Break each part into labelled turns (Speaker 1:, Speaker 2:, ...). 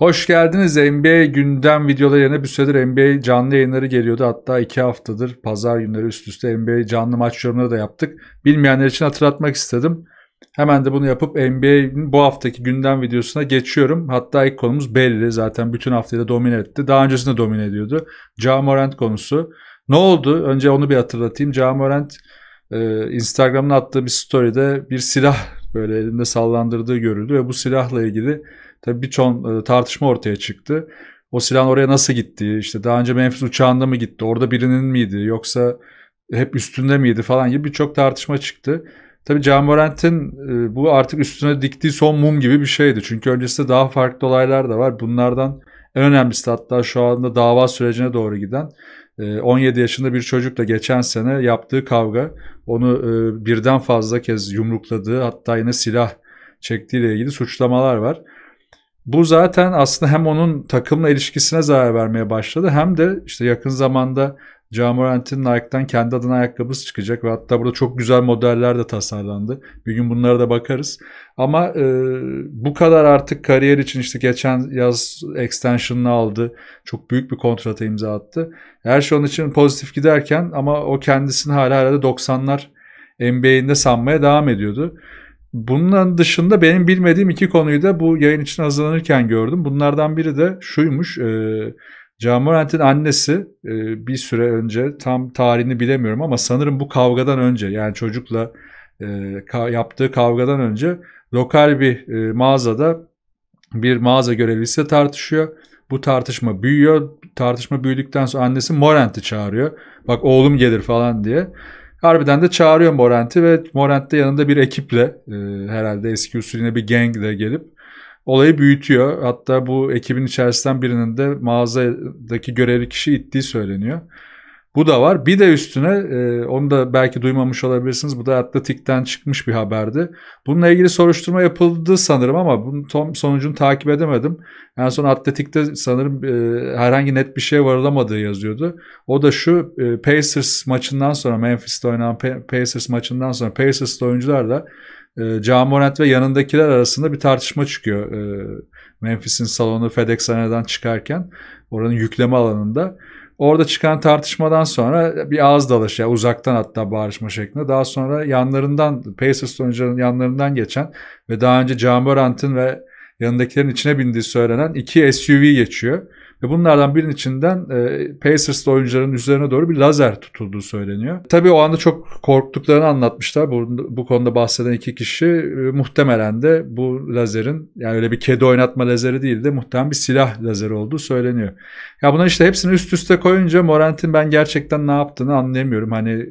Speaker 1: Hoş geldiniz. NBA gündem videoları yerine bir süredir NBA canlı yayınları geliyordu. Hatta iki haftadır pazar günleri üst üste NBA canlı maç yorumları da yaptık. Bilmeyenler için hatırlatmak istedim. Hemen de bunu yapıp NBA'nin bu haftaki gündem videosuna geçiyorum. Hatta ilk konumuz belli. Zaten bütün haftayı da domine etti. Daha öncesinde domine ediyordu. Ja Morant konusu. Ne oldu? Önce onu bir hatırlatayım. Ja Morant e, Instagram'da attığı bir story'de bir silah böyle elinde sallandırdığı görüldü ve bu silahla ilgili Tabii birçok e, tartışma ortaya çıktı. O silahın oraya nasıl gittiği, işte daha önce Memphis uçağında mı gitti, orada birinin miydi yoksa hep üstünde miydi falan gibi birçok tartışma çıktı. Tabii Can Morant'in e, bu artık üstüne diktiği son mum gibi bir şeydi. Çünkü öncesinde daha farklı olaylar da var. Bunlardan en önemlisi hatta şu anda dava sürecine doğru giden 17 e, yaşında bir çocukla geçen sene yaptığı kavga onu birden fazla kez yumrukladığı hatta yine silah çektiğiyle ilgili suçlamalar var. Bu zaten aslında hem onun takımla ilişkisine zarar vermeye başladı hem de işte yakın zamanda Camorant'in Nike'dan kendi adına ayakkabısı çıkacak ve hatta burada çok güzel modeller de tasarlandı. Bir gün bunlara da bakarız. Ama e, bu kadar artık kariyer için işte geçen yaz extension'ını aldı. Çok büyük bir kontrata imza attı. Her şey onun için pozitif giderken ama o kendisini hala hala 90'lar NBA'inde sanmaya devam ediyordu. Bunun dışında benim bilmediğim iki konuyu da bu yayın için hazırlanırken gördüm. Bunlardan biri de şuymuş. E, Camorant'in annesi e, bir süre önce tam tarihini bilemiyorum ama sanırım bu kavgadan önce yani çocukla e, ka- yaptığı kavgadan önce lokal bir e, mağazada bir mağaza görevlisi tartışıyor. Bu tartışma büyüyor. Tartışma büyüdükten sonra annesi Morant'i çağırıyor. Bak oğlum gelir falan diye. Harbiden de çağırıyor Morant'i ve Morant de yanında bir ekiple e, herhalde eski usulüne bir gang de gelip olayı büyütüyor. Hatta bu ekibin içerisinden birinin de mağazadaki görevli kişi ittiği söyleniyor. Bu da var. Bir de üstüne e, onu da belki duymamış olabilirsiniz. Bu da Atlantik'ten çıkmış bir haberdi. Bununla ilgili soruşturma yapıldı sanırım ama bunun tam sonucunu takip edemedim. En son Atletik'te sanırım e, herhangi net bir şeye varılamadığı yazıyordu. O da şu e, Pacers maçından sonra Memphis'te oynanan Pacers maçından sonra Pacers'ta oyuncular da e, Camorant ve yanındakiler arasında bir tartışma çıkıyor. E, Memphis'in salonu FedEx Arena'dan çıkarken oranın yükleme alanında. Orada çıkan tartışmadan sonra bir ağız dalaşı, yani uzaktan hatta bağırışma şeklinde. Daha sonra yanlarından, Pacers oyuncuların yanlarından geçen ve daha önce Jamorant'ın ve yanındakilerin içine bindiği söylenen iki SUV geçiyor. Ve bunlardan birinin içinden e, Pacers'lı oyuncuların üzerine doğru bir lazer tutulduğu söyleniyor. Tabii o anda çok korktuklarını anlatmışlar. Bu, bu konuda bahseden iki kişi e, muhtemelen de bu lazerin yani öyle bir kedi oynatma lazeri değil de muhtemelen bir silah lazeri olduğu söyleniyor. Ya bunların işte hepsini üst üste koyunca Morant'in ben gerçekten ne yaptığını anlayamıyorum. Hani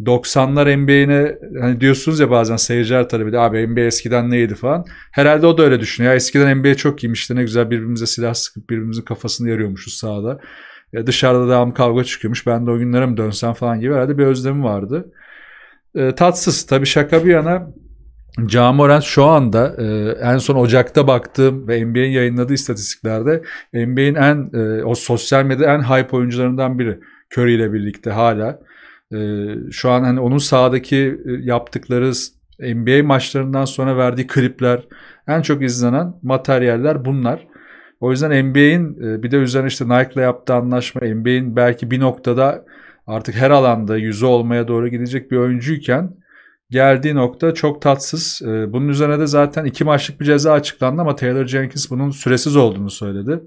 Speaker 1: 90'lar NBA'ine hani diyorsunuz ya bazen seyirciler talebi de abi NBA eskiden neydi falan. Herhalde o da öyle düşünüyor. Ya eskiden NBA çok iyiymişti ne güzel birbirimize silah sıkıp birbirimizin kafasını yarıyormuşuz sağda E, dışarıda devam kavga çıkıyormuş. Ben de o günlere mi dönsem falan gibi herhalde bir özlemi vardı. E, tatsız tabii şaka bir yana Camoran şu anda e, en son Ocak'ta baktığım ve NBA'in yayınladığı istatistiklerde NBA'in en e, o sosyal medyada en hype oyuncularından biri. Curry ile birlikte hala. Ee, şu an hani onun sahadaki e, yaptıkları NBA maçlarından sonra verdiği klipler en çok izlenen materyaller bunlar. O yüzden NBA'in e, bir de üzerine işte Nike'la yaptığı anlaşma NBA'in belki bir noktada artık her alanda yüzü olmaya doğru gidecek bir oyuncuyken geldiği nokta çok tatsız. E, bunun üzerine de zaten iki maçlık bir ceza açıklandı ama Taylor Jenkins bunun süresiz olduğunu söyledi.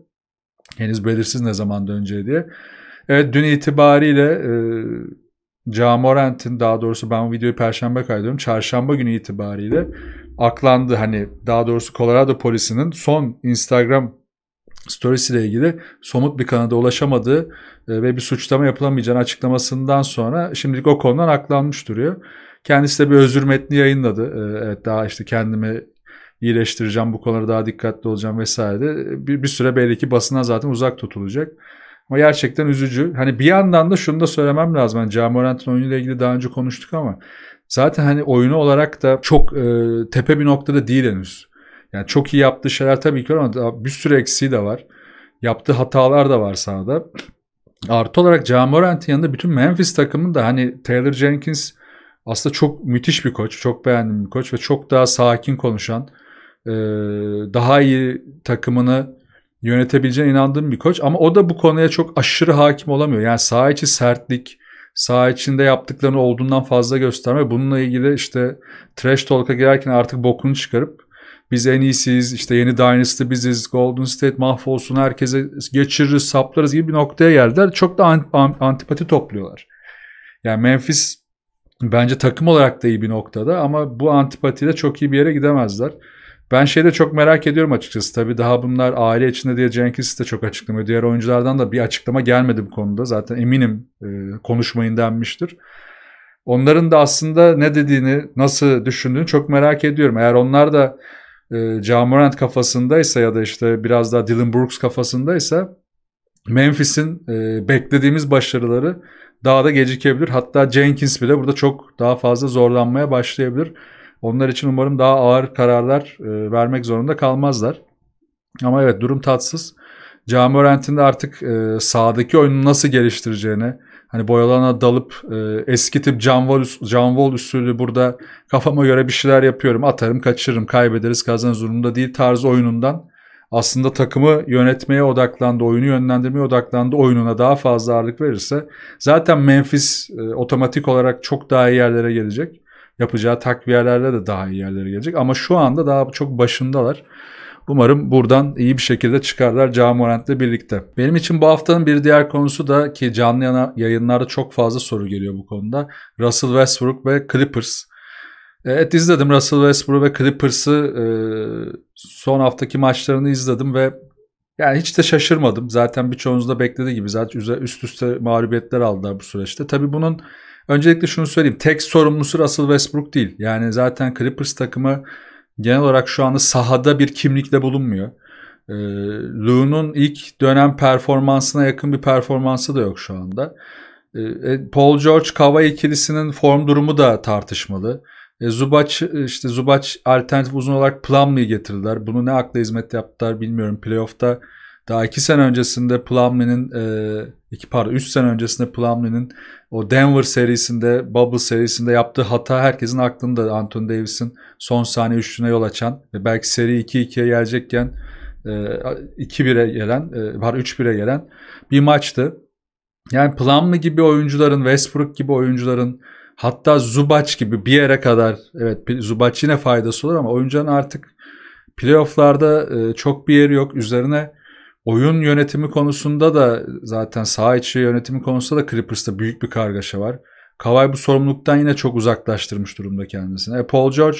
Speaker 1: Henüz belirsiz ne zaman döneceği diye. Evet dün itibariyle Camorant'in daha doğrusu ben bu videoyu perşembe kaydediyorum. Çarşamba günü itibariyle aklandı. Hani daha doğrusu Colorado polisinin son Instagram Stories ile ilgili somut bir kanada ulaşamadığı e, ve bir suçlama yapılamayacağını açıklamasından sonra şimdilik o konudan aklanmış duruyor. Kendisi de bir özür metni yayınladı. E, evet daha işte kendimi iyileştireceğim bu konulara daha dikkatli olacağım vesaire. E, bir, bir süre belli ki basına zaten uzak tutulacak. O gerçekten üzücü. Hani bir yandan da şunu da söylemem lazım. Yani Camorant'ın oyunuyla ilgili daha önce konuştuk ama zaten hani oyunu olarak da çok e, tepe bir noktada değil henüz. Yani çok iyi yaptığı şeyler tabii ki var ama bir sürü eksiği de var. Yaptığı hatalar da var sahada. Artı olarak Camorant'ın yanında bütün Memphis takımın da hani Taylor Jenkins aslında çok müthiş bir koç. Çok beğendiğim bir koç ve çok daha sakin konuşan, e, daha iyi takımını yönetebileceğine inandığım bir koç ama o da bu konuya çok aşırı hakim olamıyor. Yani saha içi sertlik, saha içinde yaptıklarını olduğundan fazla gösterme. Bununla ilgili işte trash talk'a girerken artık bokunu çıkarıp biz en iyisiyiz, işte yeni Dynasty biziz, Golden State mahvolsun, herkese geçiririz, saplarız gibi bir noktaya geldiler. Çok da antipati topluyorlar. Yani Memphis bence takım olarak da iyi bir noktada ama bu antipatiyle çok iyi bir yere gidemezler. Ben şeyde çok merak ediyorum açıkçası. Tabii daha bunlar aile içinde diye Jenkins de çok açıklamıyor. Diğer oyunculardan da bir açıklama gelmedi bu konuda. Zaten eminim e, konuşmayın denmiştir. Onların da aslında ne dediğini, nasıl düşündüğünü çok merak ediyorum. Eğer onlar da e, Jamorant kafasındaysa ya da işte biraz daha Dylan Brooks kafasındaysa Memphis'in e, beklediğimiz başarıları daha da gecikebilir. Hatta Jenkins bile burada çok daha fazla zorlanmaya başlayabilir. Onlar için umarım daha ağır kararlar e, vermek zorunda kalmazlar. Ama evet durum tatsız. Camorant'in de artık e, sağdaki oyunu nasıl geliştireceğine, hani boyalana dalıp e, eski tip John John Wall usulü burada kafama göre bir şeyler yapıyorum. Atarım, kaçırırım, kaybederiz, kazanırız durumunda değil tarzı oyunundan aslında takımı yönetmeye odaklandı, oyunu yönlendirmeye odaklandı, oyununa daha fazla ağırlık verirse zaten Memphis e, otomatik olarak çok daha iyi yerlere gelecek yapacağı takviyelerle de daha iyi yerlere gelecek. Ama şu anda daha çok başındalar. Umarım buradan iyi bir şekilde çıkarlar Camorant'la birlikte. Benim için bu haftanın bir diğer konusu da ki canlı yayınlarda çok fazla soru geliyor bu konuda. Russell Westbrook ve Clippers. E, evet izledim Russell Westbrook ve Clippers'ı e, son haftaki maçlarını izledim ve yani hiç de şaşırmadım. Zaten birçoğunuz da beklediği gibi zaten üst üste mağlubiyetler aldılar bu süreçte. Tabii bunun Öncelikle şunu söyleyeyim. Tek sorumlusu Russell Westbrook değil. Yani zaten Clippers takımı genel olarak şu anda sahada bir kimlikle bulunmuyor. E, Lou'nun ilk dönem performansına yakın bir performansı da yok şu anda. Ee, e, Paul George kava ikilisinin form durumu da tartışmalı. E, Zubac e, işte Zubac alternatif uzun olarak Plumlee'yi getirdiler. Bunu ne akla hizmet yaptılar bilmiyorum. Playoff'ta daha iki sene öncesinde Plumlee'nin e, iki pardon üç sene öncesinde Plumlee'nin o Denver serisinde, Bubble serisinde yaptığı hata herkesin aklında. Anthony Davis'in son saniye üçlüğüne yol açan ve belki seri 2-2'ye gelecekken 2-1'e gelen, var e, 3-1'e gelen bir maçtı. Yani Plumlee gibi oyuncuların, Westbrook gibi oyuncuların hatta Zubac gibi bir yere kadar evet Zubac yine faydası olur ama oyuncuların artık playofflarda e, çok bir yeri yok. Üzerine Oyun yönetimi konusunda da zaten saha içi yönetimi konusunda da Clippers'ta büyük bir kargaşa var. Kawhi bu sorumluluktan yine çok uzaklaştırmış durumda kendisini. E Paul George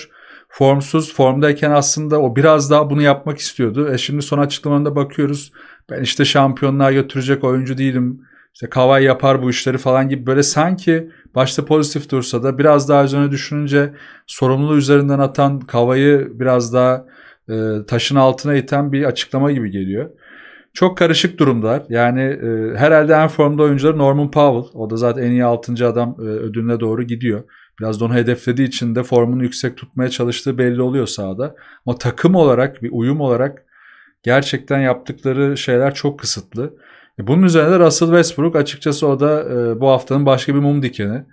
Speaker 1: formsuz, formdayken aslında o biraz daha bunu yapmak istiyordu. E şimdi son açıklamanda bakıyoruz. Ben işte şampiyonluğa götürecek oyuncu değilim. İşte Kawhi yapar bu işleri falan gibi böyle sanki başta pozitif dursa da biraz daha üzerine düşününce sorumluluğu üzerinden atan Kawhi'yi biraz daha e, taşın altına iten bir açıklama gibi geliyor. Çok karışık durumlar. Yani e, herhalde en formda oyuncuları Norman Powell. O da zaten en iyi 6. adam e, ödülüne doğru gidiyor. Biraz da onu hedeflediği için de formunu yüksek tutmaya çalıştığı belli oluyor sahada. Ama takım olarak, bir uyum olarak gerçekten yaptıkları şeyler çok kısıtlı. E, bunun üzerine de Russell Westbrook açıkçası o da e, bu haftanın başka bir mum dikeni.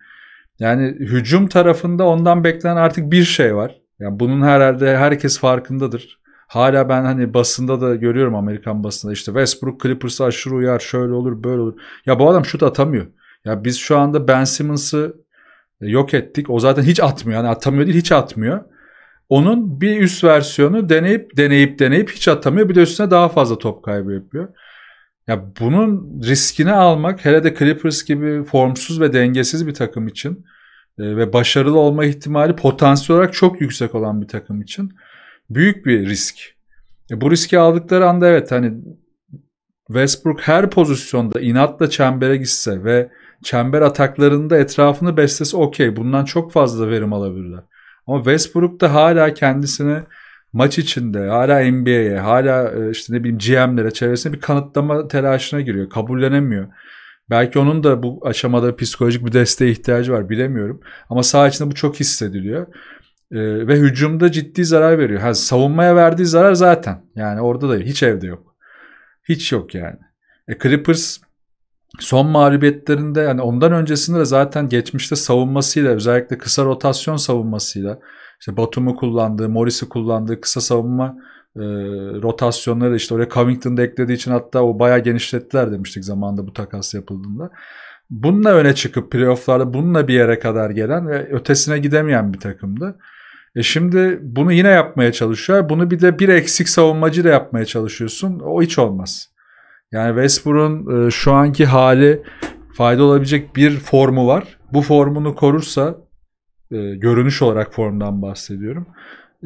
Speaker 1: Yani hücum tarafında ondan beklenen artık bir şey var. Yani bunun herhalde herkes farkındadır. Hala ben hani basında da görüyorum Amerikan basında işte Westbrook Clippers'a aşırı uyar şöyle olur böyle olur. Ya bu adam şut atamıyor. Ya biz şu anda Ben Simmons'ı e, yok ettik. O zaten hiç atmıyor. Yani atamıyor değil hiç atmıyor. Onun bir üst versiyonu deneyip deneyip deneyip hiç atamıyor. Bir de üstüne daha fazla top kaybı yapıyor. Ya bunun riskini almak hele de Clippers gibi formsuz ve dengesiz bir takım için e, ve başarılı olma ihtimali potansiyel olarak çok yüksek olan bir takım için büyük bir risk. E bu riski aldıkları anda evet hani Westbrook her pozisyonda inatla çembere gitse ve çember ataklarında etrafını beslese okey bundan çok fazla verim alabilirler. Ama Westbrook da hala kendisini maç içinde hala NBA'ye hala e, işte ne bileyim GM'lere çevresine bir kanıtlama telaşına giriyor. Kabullenemiyor. Belki onun da bu aşamada psikolojik bir desteğe ihtiyacı var bilemiyorum. Ama saha içinde bu çok hissediliyor. E, ve hücumda ciddi zarar veriyor. Ha, savunmaya verdiği zarar zaten. Yani orada da hiç evde yok. Hiç yok yani. E, Clippers son mağlubiyetlerinde yani ondan öncesinde de zaten geçmişte savunmasıyla özellikle kısa rotasyon savunmasıyla işte Batum'u kullandığı, Morris'i kullandığı kısa savunma e, rotasyonları işte oraya Covington'da eklediği için hatta o bayağı genişlettiler demiştik zamanında bu takas yapıldığında. Bununla öne çıkıp playofflarda bununla bir yere kadar gelen ve ötesine gidemeyen bir takımdı. E şimdi bunu yine yapmaya çalışıyor. Bunu bir de bir eksik savunmacı da yapmaya çalışıyorsun. O hiç olmaz. Yani Westbrook'un e, şu anki hali fayda olabilecek bir formu var. Bu formunu korursa e, görünüş olarak formdan bahsediyorum.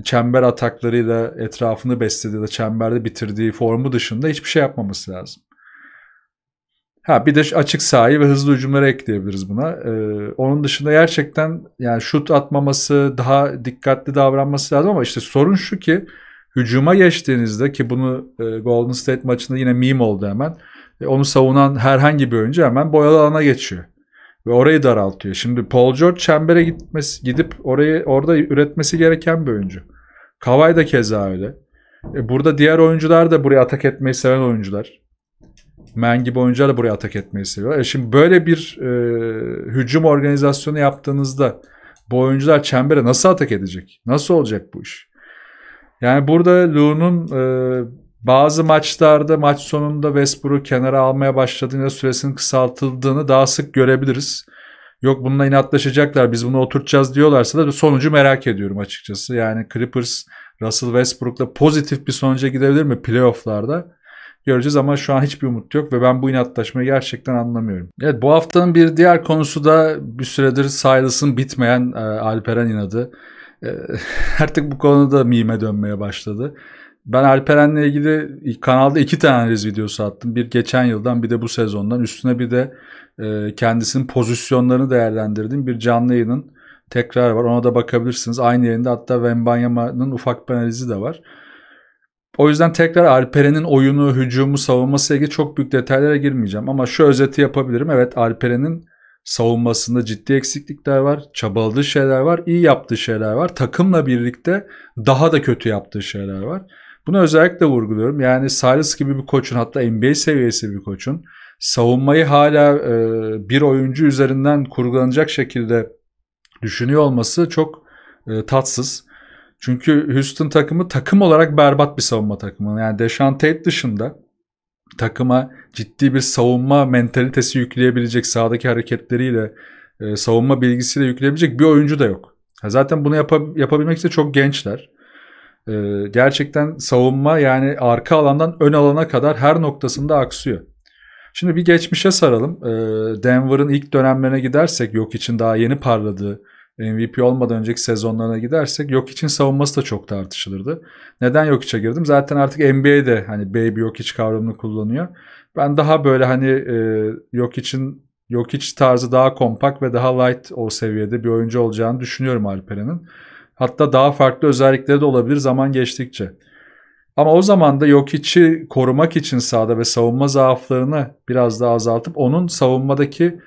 Speaker 1: Çember ataklarıyla etrafını beslediği de çemberde bitirdiği formu dışında hiçbir şey yapmaması lazım. Ha bir de açık sahayı ve hızlı hücumları ekleyebiliriz buna. Ee, onun dışında gerçekten yani şut atmaması, daha dikkatli davranması lazım ama işte sorun şu ki hücuma geçtiğinizde ki bunu e, Golden State maçında yine meme oldu hemen. E, onu savunan herhangi bir oyuncu hemen boyalı alana geçiyor. Ve orayı daraltıyor. Şimdi Paul George çembere gitmesi, gidip orayı orada üretmesi gereken bir oyuncu. Kavay da keza öyle. E, burada diğer oyuncular da buraya atak etmeyi seven oyuncular men gibi oyuncular da buraya atak etmeyi seviyor. E şimdi böyle bir e, hücum organizasyonu yaptığınızda bu oyuncular çembere nasıl atak edecek? Nasıl olacak bu iş? Yani burada Lu'nun e, bazı maçlarda maç sonunda Westbrook'u kenara almaya başladığında süresinin kısaltıldığını daha sık görebiliriz. Yok bununla inatlaşacaklar biz bunu oturtacağız diyorlarsa da sonucu merak ediyorum açıkçası. Yani Clippers Russell Westbrook'la pozitif bir sonuca gidebilir mi playofflarda? göreceğiz ama şu an hiçbir umut yok ve ben bu inatlaşmayı gerçekten anlamıyorum. Evet bu haftanın bir diğer konusu da bir süredir Silas'ın bitmeyen e, Alperen inadı. E, artık bu konuda mime dönmeye başladı. Ben Alperen'le ilgili kanalda iki tane analiz videosu attım. Bir geçen yıldan bir de bu sezondan. Üstüne bir de e, kendisinin pozisyonlarını değerlendirdim. bir canlı yayının tekrar var. Ona da bakabilirsiniz. Aynı yerinde hatta Wembanyama'nın ufak bir analizi de var. O yüzden tekrar Alperen'in oyunu, hücumu, savunması ilgili çok büyük detaylara girmeyeceğim. Ama şu özeti yapabilirim. Evet Alperen'in savunmasında ciddi eksiklikler var. Çabaladığı şeyler var. iyi yaptığı şeyler var. Takımla birlikte daha da kötü yaptığı şeyler var. Bunu özellikle vurguluyorum. Yani Salis gibi bir koçun hatta NBA seviyesi bir koçun savunmayı hala e, bir oyuncu üzerinden kurgulanacak şekilde düşünüyor olması çok e, tatsız. Çünkü Houston takımı takım olarak berbat bir savunma takımı. Yani Deshaun Tate dışında takıma ciddi bir savunma mentalitesi yükleyebilecek, sağdaki hareketleriyle, e, savunma bilgisiyle yükleyebilecek bir oyuncu da yok. Ha, zaten bunu yap- yapabilmek için çok gençler. E, gerçekten savunma yani arka alandan ön alana kadar her noktasında aksıyor. Şimdi bir geçmişe saralım. E, Denver'ın ilk dönemlerine gidersek yok için daha yeni parladığı MVP olmadan önceki sezonlarına gidersek yok için savunması da çok tartışılırdı. Neden yok içe girdim? Zaten artık NBA'de hani baby yok iç kavramını kullanıyor. Ben daha böyle hani e, yok için yok iç tarzı daha kompakt ve daha light o seviyede bir oyuncu olacağını düşünüyorum Alperen'in. Hatta daha farklı özellikleri de olabilir zaman geçtikçe. Ama o zaman da Jokic'i korumak için sahada ve savunma zaaflarını biraz daha azaltıp onun savunmadaki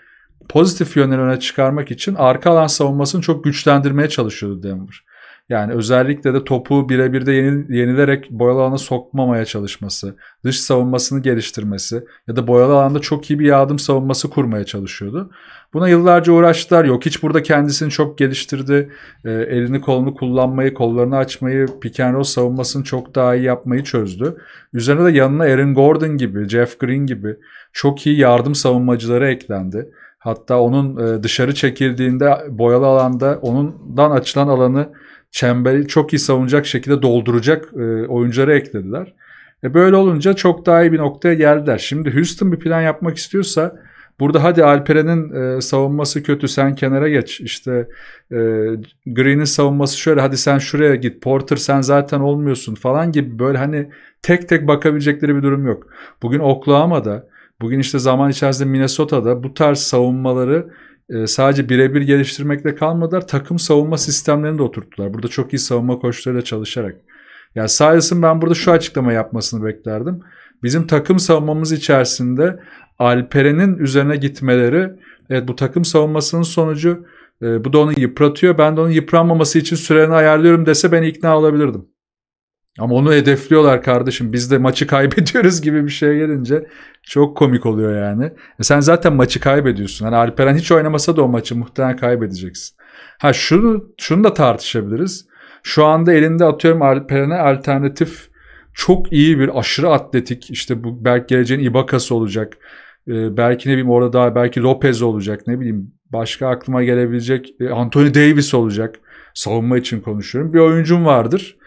Speaker 1: pozitif yönleri öne çıkarmak için arka alan savunmasını çok güçlendirmeye çalışıyordu Denver. Yani özellikle de topu birebir de yeni, yenilerek boyalı alana sokmamaya çalışması, dış savunmasını geliştirmesi ya da boyalı alanda çok iyi bir yardım savunması kurmaya çalışıyordu. Buna yıllarca uğraştılar. Yok hiç burada kendisini çok geliştirdi. E, elini kolunu kullanmayı, kollarını açmayı, pick and roll savunmasını çok daha iyi yapmayı çözdü. Üzerine de yanına Aaron Gordon gibi, Jeff Green gibi çok iyi yardım savunmacıları eklendi. Hatta onun e, dışarı çekildiğinde boyalı alanda onundan açılan alanı çemberi çok iyi savunacak şekilde dolduracak e, oyuncuları eklediler. E böyle olunca çok daha iyi bir noktaya geldiler. Şimdi Houston bir plan yapmak istiyorsa burada hadi Alperen'in e, savunması kötü sen kenara geç. İşte e, Green'in savunması şöyle hadi sen şuraya git. Porter sen zaten olmuyorsun falan gibi böyle hani tek tek bakabilecekleri bir durum yok. Bugün Oklahoma'da Bugün işte zaman içerisinde Minnesota'da bu tarz savunmaları e, sadece birebir geliştirmekle kalmadılar. Takım savunma sistemlerini de oturttular. Burada çok iyi savunma koçlarıyla çalışarak. Ya yani Silas'ın ben burada şu açıklama yapmasını beklerdim. Bizim takım savunmamız içerisinde Alperen'in üzerine gitmeleri evet bu takım savunmasının sonucu e, bu da onu yıpratıyor. Ben de onun yıpranmaması için süreni ayarlıyorum dese ben ikna olabilirdim. Ama onu hedefliyorlar kardeşim. Biz de maçı kaybediyoruz gibi bir şeye gelince çok komik oluyor yani. E sen zaten maçı kaybediyorsun. Hani Alperen hiç oynamasa da o maçı muhtemelen kaybedeceksin. Ha şunu, şunu da tartışabiliriz. Şu anda elinde atıyorum Alperen'e alternatif çok iyi bir aşırı atletik işte bu belki geleceğin Ibaka'sı olacak. Ee, belki ne bileyim orada daha belki Lopez olacak ne bileyim başka aklıma gelebilecek e, Anthony Davis olacak. Savunma için konuşuyorum. Bir oyuncum vardır.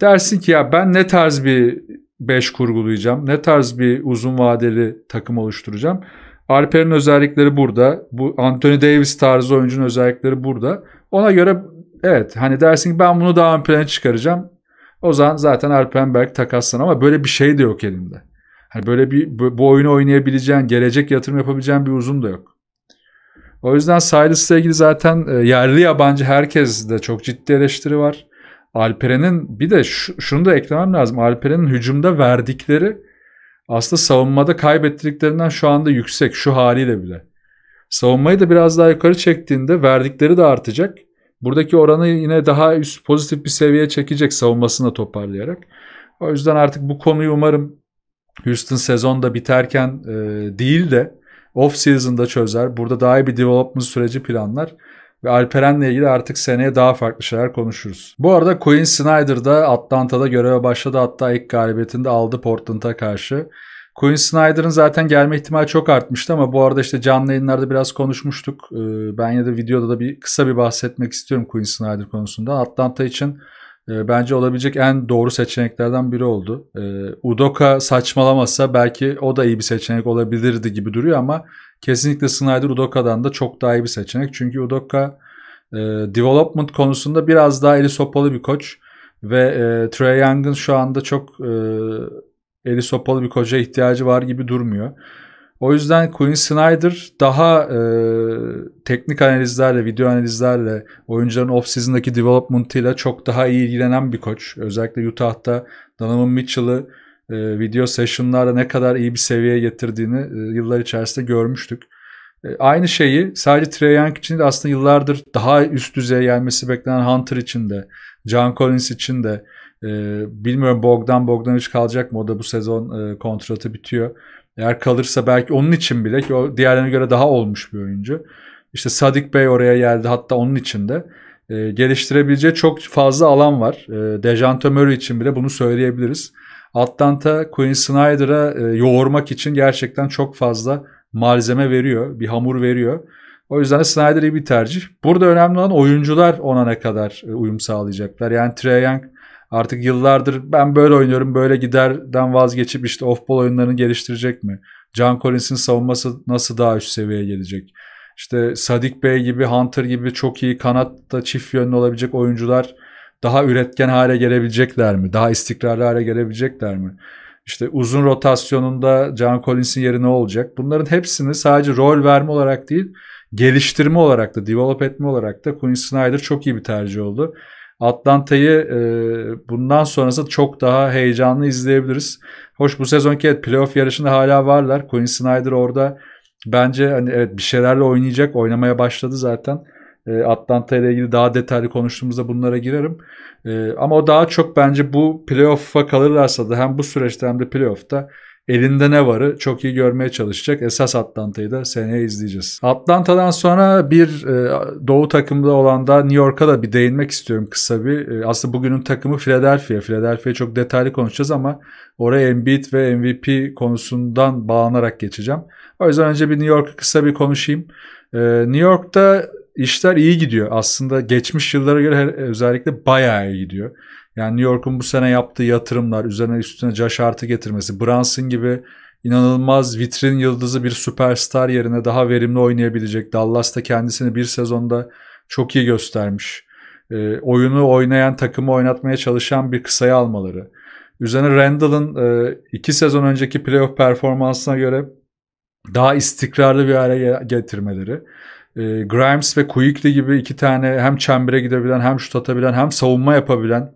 Speaker 1: Dersin ki ya ben ne tarz bir 5 kurgulayacağım? Ne tarz bir uzun vadeli takım oluşturacağım? Alper'in özellikleri burada. Bu Anthony Davis tarzı oyuncunun özellikleri burada. Ona göre evet hani dersin ki ben bunu daha ön plana çıkaracağım. O zaman zaten Alperen belki takaslan ama böyle bir şey de yok elinde. Hani böyle bir bu oyunu oynayabileceğin, gelecek yatırım yapabileceğin bir uzun da yok. O yüzden Silas'la ilgili zaten e, yerli yabancı herkes de çok ciddi eleştiri var. Alperen'in bir de şunu da eklemem lazım. Alperen'in hücumda verdikleri aslında savunmada kaybettiklerinden şu anda yüksek şu haliyle bile. Savunmayı da biraz daha yukarı çektiğinde verdikleri de artacak. Buradaki oranı yine daha üst pozitif bir seviyeye çekecek savunmasını toparlayarak. O yüzden artık bu konuyu umarım Houston sezonda biterken e, değil de off season'da çözer. Burada daha iyi bir development süreci planlar. Ve Alperen'le ilgili artık seneye daha farklı şeyler konuşuruz. Bu arada Quinn Snyder da Atlanta'da göreve başladı. Hatta ilk galibiyetinde aldı Portland'a karşı. Quinn Snyder'ın zaten gelme ihtimali çok artmıştı ama bu arada işte canlı yayınlarda biraz konuşmuştuk. Ee, ben ya da videoda da bir kısa bir bahsetmek istiyorum Quinn Snyder konusunda. Atlanta için e, bence olabilecek en doğru seçeneklerden biri oldu. Ee, Udoka saçmalamasa belki o da iyi bir seçenek olabilirdi gibi duruyor ama kesinlikle Snyder Udoka'dan da çok daha iyi bir seçenek. Çünkü Udoka e, development konusunda biraz daha eli sopalı bir koç ve e, Trey Young'ın şu anda çok e, eli sopalı bir koca ihtiyacı var gibi durmuyor. O yüzden Quinn Snyder daha e, teknik analizlerle, video analizlerle, oyuncuların off-season'daki development'ıyla çok daha iyi ilgilenen bir koç. Özellikle Utah'ta Donovan Mitchell'ı e, video session'larda ne kadar iyi bir seviyeye getirdiğini e, yıllar içerisinde görmüştük. E, aynı şeyi sadece Trey Young için de aslında yıllardır daha üst düzeye gelmesi beklenen Hunter için de, John Collins için de bilmiyorum Bogdan Bogdanovic kalacak mı? O da bu sezon kontratı bitiyor. Eğer kalırsa belki onun için bile ki o diğerlerine göre daha olmuş bir oyuncu. İşte Sadik Bey oraya geldi hatta onun için de. E, geliştirebileceği çok fazla alan var. E, Dejan Tömörü için bile bunu söyleyebiliriz. Atlanta Quinn Snyder'a e, yoğurmak için gerçekten çok fazla malzeme veriyor. Bir hamur veriyor. O yüzden Snyder iyi bir tercih. Burada önemli olan oyuncular ona ne kadar e, uyum sağlayacaklar. Yani Trae Young artık yıllardır ben böyle oynuyorum böyle giderden vazgeçip işte off-ball oyunlarını geliştirecek mi? John Collins'in savunması nasıl daha üst seviyeye gelecek? İşte Sadik Bey gibi, Hunter gibi çok iyi kanatta çift yönlü olabilecek oyuncular daha üretken hale gelebilecekler mi? Daha istikrarlı hale gelebilecekler mi? İşte uzun rotasyonunda John Collins'in yeri ne olacak? Bunların hepsini sadece rol verme olarak değil, geliştirme olarak da, develop etme olarak da Quinn Snyder çok iyi bir tercih oldu. Atlanta'yı e, bundan sonrası çok daha heyecanlı izleyebiliriz. Hoş bu sezonki evet, playoff yarışında hala varlar. Quinn Snyder orada bence hani evet bir şeylerle oynayacak, oynamaya başladı zaten. E, Atlanta ile ilgili daha detaylı konuştuğumuzda bunlara girerim. E, ama o daha çok bence bu playoff'a kalırlarsa da hem bu süreçte hem de playoff'ta elinde ne varı çok iyi görmeye çalışacak. Esas Atlanta'yı da seneye izleyeceğiz. Atlanta'dan sonra bir e, doğu takımda olan da New York'a da bir değinmek istiyorum kısa bir. E, aslında bugünün takımı Philadelphia. Philadelphia'yı çok detaylı konuşacağız ama oraya Embiid ve MVP konusundan bağlanarak geçeceğim. O yüzden önce bir New York'a kısa bir konuşayım. New York'ta işler iyi gidiyor. Aslında geçmiş yıllara göre her, özellikle bayağı iyi gidiyor. Yani New York'un bu sene yaptığı yatırımlar, üzerine üstüne Josh Hart'ı getirmesi, Brunson gibi inanılmaz vitrin yıldızı bir süperstar yerine daha verimli oynayabilecek. Dallas da kendisini bir sezonda çok iyi göstermiş. E, oyunu oynayan takımı oynatmaya çalışan bir kısayı almaları. Üzerine Randall'ın e, iki sezon önceki playoff performansına göre daha istikrarlı bir hale getirmeleri e, Grimes ve Kuikli gibi iki tane hem çembere gidebilen hem şut atabilen hem savunma yapabilen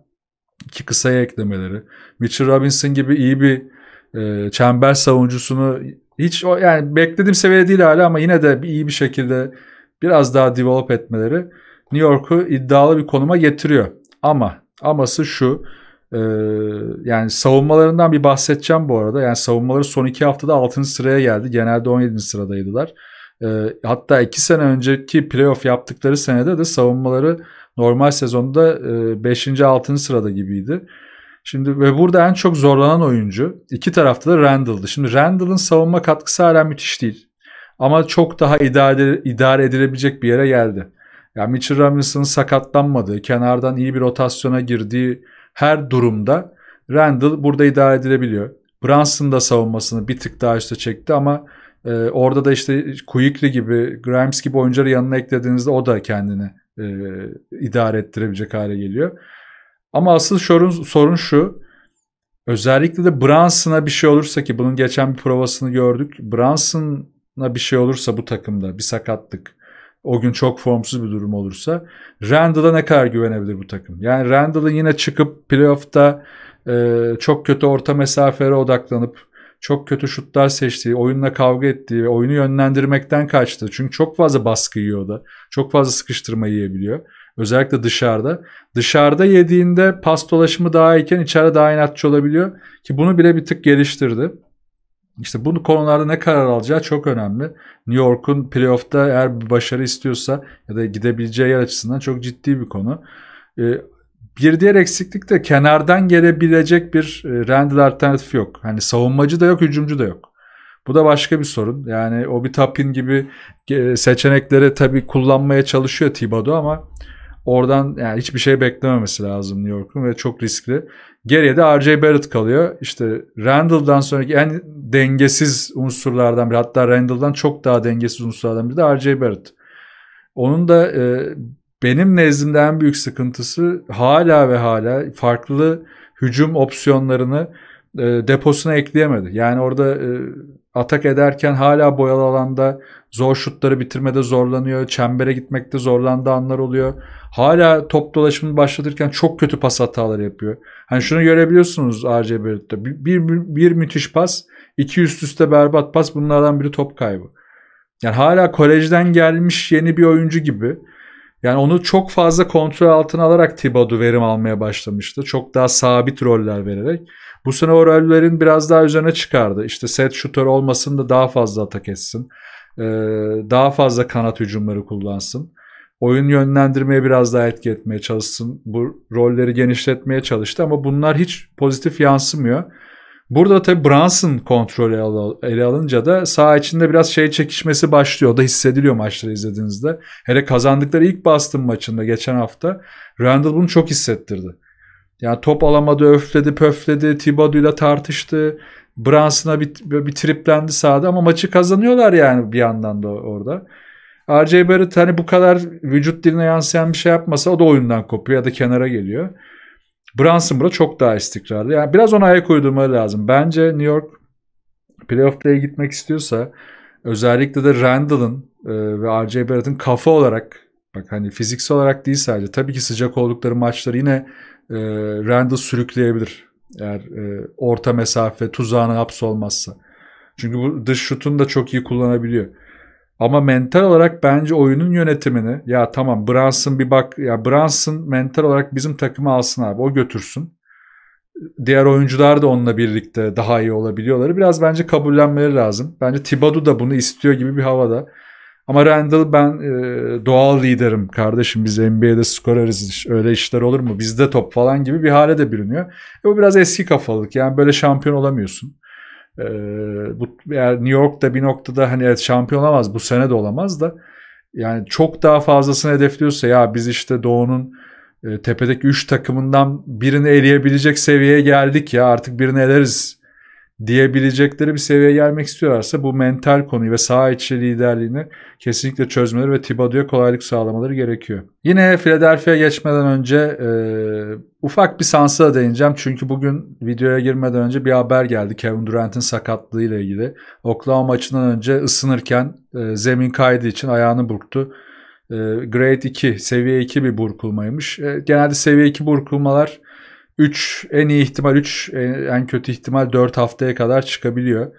Speaker 1: iki kısaya eklemeleri. Mitchell Robinson gibi iyi bir e, çember savuncusunu hiç o yani beklediğim seviyede değil hala ama yine de iyi bir şekilde biraz daha develop etmeleri New York'u iddialı bir konuma getiriyor. Ama aması şu e, yani savunmalarından bir bahsedeceğim bu arada. Yani savunmaları son iki haftada 6. sıraya geldi. Genelde 17. sıradaydılar. Ee, hatta iki sene önceki playoff yaptıkları senede de savunmaları normal sezonda 5. E, 6. sırada gibiydi. Şimdi ve burada en çok zorlanan oyuncu iki tarafta da Randall'dı. Şimdi Randall'ın savunma katkısı hala müthiş değil. Ama çok daha idare, idare edilebilecek bir yere geldi. Yani Mitchell Robinson'ın sakatlanmadığı, kenardan iyi bir rotasyona girdiği her durumda Randall burada idare edilebiliyor. Brunson da savunmasını bir tık daha üste çekti ama e, orada da işte Kuyukli gibi, Grimes gibi oyuncuları yanına eklediğinizde o da kendini e, idare ettirebilecek hale geliyor. Ama asıl sorun, sorun şu. Özellikle de Brunson'a bir şey olursa ki bunun geçen bir provasını gördük. Brunson'a bir şey olursa bu takımda bir sakatlık. O gün çok formsuz bir durum olursa Randall'a ne kadar güvenebilir bu takım? Yani Randall'ın yine çıkıp playoff'ta e, çok kötü orta mesafelere odaklanıp çok kötü şutlar seçtiği, oyunla kavga ettiği ve oyunu yönlendirmekten kaçtı. Çünkü çok fazla baskı yiyor da, Çok fazla sıkıştırma yiyebiliyor. Özellikle dışarıda. Dışarıda yediğinde pas dolaşımı daha iyiken içeride daha inatçı olabiliyor. Ki bunu bile bir tık geliştirdi. İşte bu konularda ne karar alacağı çok önemli. New York'un playoff'ta eğer bir başarı istiyorsa ya da gidebileceği yer açısından çok ciddi bir konu. Ee, bir diğer eksiklik de kenardan gelebilecek bir e, Randall alternatif yok. Hani savunmacı da yok, hücumcu da yok. Bu da başka bir sorun. Yani Obi Tapin gibi e, seçenekleri tabii kullanmaya çalışıyor Thibodeau ama oradan yani hiçbir şey beklememesi lazım New York'un ve çok riskli. Geriye de R.J. Barrett kalıyor. İşte Randall'dan sonraki en dengesiz unsurlardan biri hatta Randall'dan çok daha dengesiz unsurlardan biri de R.J. Barrett. Onun da e, benim nezdimde en büyük sıkıntısı hala ve hala farklı hücum opsiyonlarını e, deposuna ekleyemedi. Yani orada e, atak ederken hala boyalı alanda zor şutları bitirmede zorlanıyor. Çembere gitmekte zorlandığı anlar oluyor. Hala top dolaşımını başlatırken çok kötü pas hataları yapıyor. Hani şunu görebiliyorsunuz RC Barrett'te. Bir, bir, bir müthiş pas, iki üst üste berbat pas bunlardan biri top kaybı. Yani hala kolejden gelmiş yeni bir oyuncu gibi. Yani onu çok fazla kontrol altına alarak Thibodeau verim almaya başlamıştı. Çok daha sabit roller vererek. Bu sene o rollerin biraz daha üzerine çıkardı. İşte set shooter olmasın da daha fazla atak etsin. Ee, daha fazla kanat hücumları kullansın. Oyun yönlendirmeye biraz daha etki etmeye çalışsın. Bu rolleri genişletmeye çalıştı ama bunlar hiç pozitif yansımıyor. Burada tabi Brunson kontrolü ele alınca da saha içinde biraz şey çekişmesi başlıyor. O da hissediliyor maçları izlediğinizde. Hele kazandıkları ilk Boston maçında geçen hafta Randall bunu çok hissettirdi. Yani top alamadı, öfledi, pöfledi, Thibodeau'yla tartıştı. Brunson'a bir, bir triplendi sahada ama maçı kazanıyorlar yani bir yandan da orada. R.J. Barrett hani bu kadar vücut diline yansıyan bir şey yapmasa o da oyundan kopuyor ya da kenara geliyor. Brunson burada çok daha istikrarlı. Yani biraz ona ayak uydurmaları lazım. Bence New York playoff'ta gitmek istiyorsa özellikle de Randall'ın e, ve RJ Barrett'ın kafa olarak bak hani fiziksel olarak değil sadece tabii ki sıcak oldukları maçları yine e, Randall sürükleyebilir. Eğer e, orta mesafe tuzağına hapsolmazsa. Çünkü bu dış şutunu da çok iyi kullanabiliyor. Ama mental olarak bence oyunun yönetimini ya tamam Brunson bir bak ya Brunson mental olarak bizim takımı alsın abi o götürsün. Diğer oyuncular da onunla birlikte daha iyi olabiliyorları Biraz bence kabullenmeleri lazım. Bence Tibadu da bunu istiyor gibi bir havada. Ama Randall ben e, doğal liderim kardeşim biz NBA'de skoreriz öyle işler olur mu bizde top falan gibi bir hale de bürünüyor. E, bu biraz eski kafalık yani böyle şampiyon olamıyorsun. Ee, bu yani New York'ta bir noktada hani evet şampiyon olamaz bu sene de olamaz da yani çok daha fazlasını hedefliyorsa ya biz işte Doğu'nun e, tepedeki 3 takımından birini eleyebilecek seviyeye geldik ya artık birini eleriz diyebilecekleri bir seviyeye gelmek istiyorlarsa bu mental konuyu ve sağ içi liderliğini kesinlikle çözmeleri ve Thibodeau'ya kolaylık sağlamaları gerekiyor. Yine Philadelphia'ya geçmeden önce e, ufak bir sansa değineceğim. Çünkü bugün videoya girmeden önce bir haber geldi Kevin Durant'in sakatlığı ile ilgili. Oklahoma maçından önce ısınırken e, zemin kaydı için ayağını burktu. E, grade 2, seviye 2 bir burkulmaymış. E, genelde seviye 2 burkulmalar 3 en iyi ihtimal 3 en kötü ihtimal 4 haftaya kadar çıkabiliyor.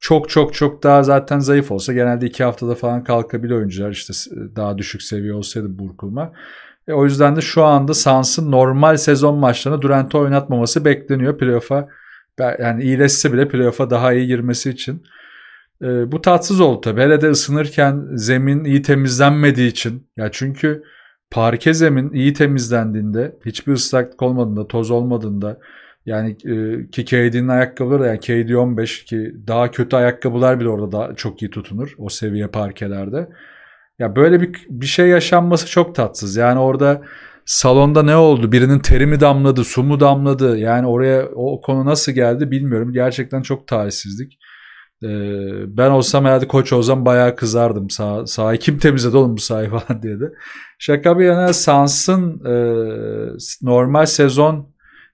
Speaker 1: Çok çok çok daha zaten zayıf olsa genelde 2 haftada falan kalkabiliyor oyuncular işte daha düşük seviye olsaydı burkulma. E, o yüzden de şu anda sansın normal sezon maçlarına Durant'ı oynatmaması bekleniyor playoff'a. Yani iyileşse bile playoff'a daha iyi girmesi için. E, bu tatsız oldu tabii. Hele de ısınırken zemin iyi temizlenmediği için. Ya çünkü parke zemin iyi temizlendiğinde, hiçbir ıslaklık olmadığında, toz olmadığında yani e, ki KD'nin ayakkabıları da yani KD 15 ki daha kötü ayakkabılar bile orada daha çok iyi tutunur o seviye parkelerde. Ya böyle bir bir şey yaşanması çok tatsız. Yani orada salonda ne oldu? Birinin teri mi damladı, su mu damladı? Yani oraya o konu nasıl geldi bilmiyorum. Gerçekten çok talihsizlik. Ee, ben olsam herhalde koç olsam bayağı kızardım. Sağ, sahayı kim temizledi oğlum bu sahayı falan diye de. Şaka bir yana Sans'ın e, normal sezon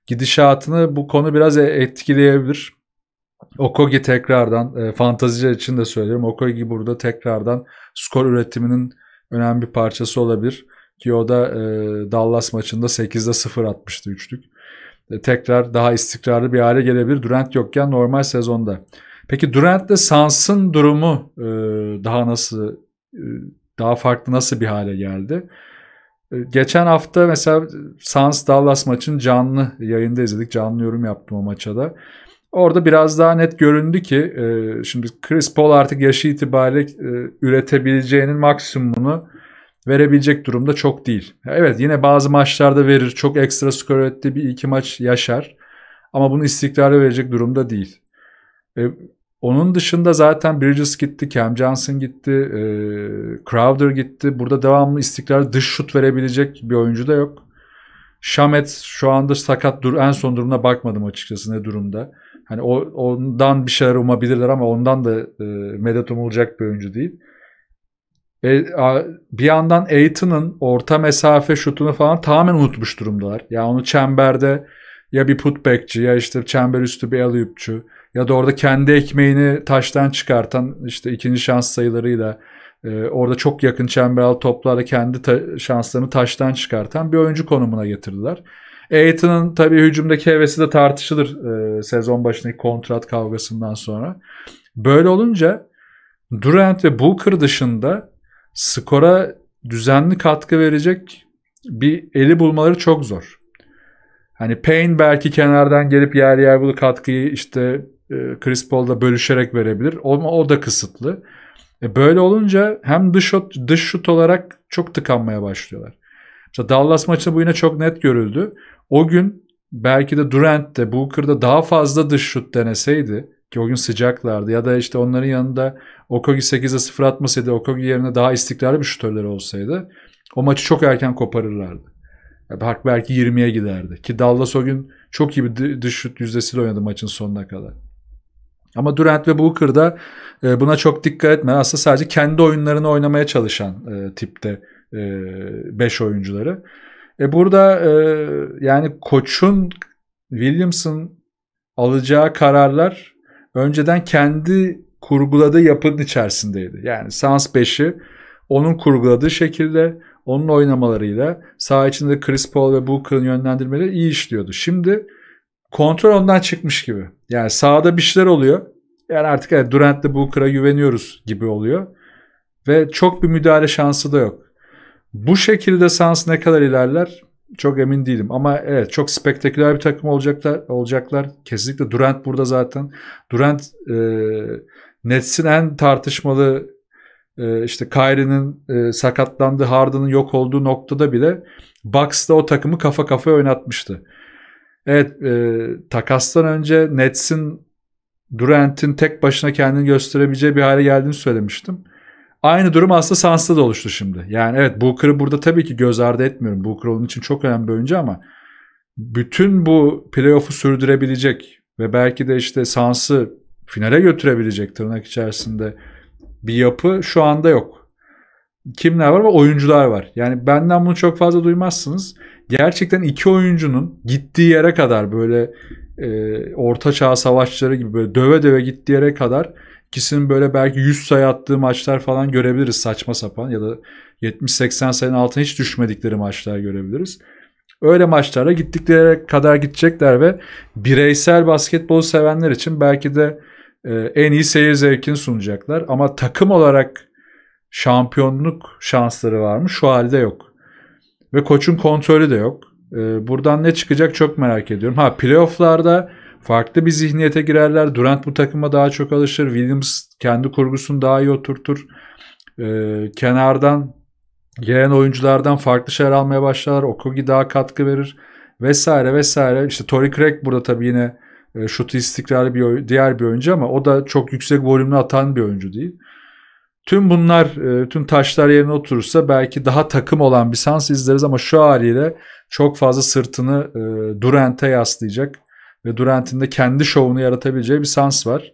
Speaker 1: gidişatını bu konu biraz e, etkileyebilir. Okogi tekrardan, e, fantaziler için de söylüyorum. Okogi burada tekrardan skor üretiminin önemli bir parçası olabilir. Ki o da e, Dallas maçında 8'de 0 atmıştı üçlük. E, tekrar daha istikrarlı bir hale gelebilir. Durant yokken normal sezonda. Peki Durant'le Sans'ın durumu e, daha nasıl e, daha farklı nasıl bir hale geldi? E, geçen hafta mesela Sans Dallas maçını canlı yayında izledik. Canlı yorum yaptım o maça da. Orada biraz daha net göründü ki e, şimdi Chris Paul artık yaşı itibariyle e, üretebileceğinin maksimumunu verebilecek durumda çok değil. Evet yine bazı maçlarda verir. Çok ekstra skor üretti. Bir iki maç yaşar. Ama bunu istikrarlı verecek durumda değil. E, onun dışında zaten Bridges gitti, Cam Johnson gitti, e, Crowder gitti. Burada devamlı istikrar dış şut verebilecek bir oyuncu da yok. Şamet şu anda sakat dur en son durumuna bakmadım açıkçası ne durumda. Hani o, ondan bir şeyler umabilirler ama ondan da e, medet umulacak bir oyuncu değil. E, a, bir yandan Aiton'un orta mesafe şutunu falan tamamen unutmuş durumdalar. Ya yani onu çemberde ya bir putbackçi ya işte çember üstü bir alıyupçu ya da orada kendi ekmeğini taştan çıkartan işte ikinci şans sayılarıyla e, orada çok yakın çember altı kendi ta- şanslarını taştan çıkartan bir oyuncu konumuna getirdiler. Aiton'un tabii hücumdaki hevesi de tartışılır e, sezon başındaki kontrat kavgasından sonra. Böyle olunca Durant ve Booker dışında skora düzenli katkı verecek bir eli bulmaları çok zor. Hani Payne belki kenardan gelip yer yer bu katkıyı işte e, Chris Paul'la bölüşerek verebilir. Ama o da kısıtlı. E böyle olunca hem dış şut, dış şut olarak çok tıkanmaya başlıyorlar. Mesela Dallas maçında bu yine çok net görüldü. O gün belki de Durant de Booker'da daha fazla dış şut deneseydi ki o gün sıcaklardı ya da işte onların yanında Okogi 8'e 0 atmasaydı Okogi yerine daha istikrarlı bir şutörleri olsaydı o maçı çok erken koparırlardı. Hak belki 20'ye giderdi. Ki Dallas o gün çok iyi bir dış şut yüzdesiyle oynadı maçın sonuna kadar. Ama Durant ve Booker'da e, buna çok dikkat etme. Aslında sadece kendi oyunlarını oynamaya çalışan e, tipte 5 e, oyuncuları. E burada e, yani koçun Williamson alacağı kararlar önceden kendi kurguladığı yapının içerisindeydi. Yani Sans 5'i onun kurguladığı şekilde onun oynamalarıyla sağ içinde Chris Paul ve Booker'ın yönlendirmeleri iyi işliyordu. Şimdi kontrol ondan çıkmış gibi. Yani sahada bir şeyler oluyor. Yani artık yani Durant'le Booker'a güveniyoruz gibi oluyor. Ve çok bir müdahale şansı da yok. Bu şekilde Suns ne kadar ilerler çok emin değilim. Ama evet çok spektaküler bir takım olacaklar. olacaklar. Kesinlikle Durant burada zaten. Durant e, Nets'in en tartışmalı e, işte Kyrie'nin e, sakatlandığı, Harden'ın yok olduğu noktada bile Bucks'ta o takımı kafa kafaya oynatmıştı. Evet e, takastan önce Nets'in Durant'in tek başına kendini gösterebileceği bir hale geldiğini söylemiştim. Aynı durum aslında Sans'ta da oluştu şimdi. Yani evet Booker'ı burada tabii ki göz ardı etmiyorum. Booker onun için çok önemli bir oyuncu ama bütün bu playoff'u sürdürebilecek ve belki de işte Sans'ı finale götürebilecek tırnak içerisinde bir yapı şu anda yok. Kimler var? Oyuncular var. Yani benden bunu çok fazla duymazsınız gerçekten iki oyuncunun gittiği yere kadar böyle e, orta çağ savaşçıları gibi böyle döve döve gittiği yere kadar ikisinin böyle belki 100 sayı attığı maçlar falan görebiliriz saçma sapan ya da 70-80 sayının altına hiç düşmedikleri maçlar görebiliriz. Öyle maçlara gittikleri kadar gidecekler ve bireysel basketbol sevenler için belki de e, en iyi seyir zevkini sunacaklar. Ama takım olarak şampiyonluk şansları var mı? Şu halde yok. Ve koçun kontrolü de yok. Ee, buradan ne çıkacak çok merak ediyorum. Ha playofflarda farklı bir zihniyete girerler. Durant bu takıma daha çok alışır. Williams kendi kurgusunu daha iyi oturtur. Ee, kenardan gelen oyunculardan farklı şeyler almaya başlar. Okogi daha katkı verir vesaire vesaire. İşte Tory Craig burada tabii yine e, şutu istikrarlı bir diğer bir oyuncu ama o da çok yüksek volümlü atan bir oyuncu değil. Tüm bunlar, e, tüm taşlar yerine oturursa belki daha takım olan bir sans izleriz ama şu haliyle çok fazla sırtını e, Durant'e yaslayacak ve Durant'in de kendi şovunu yaratabileceği bir sans var.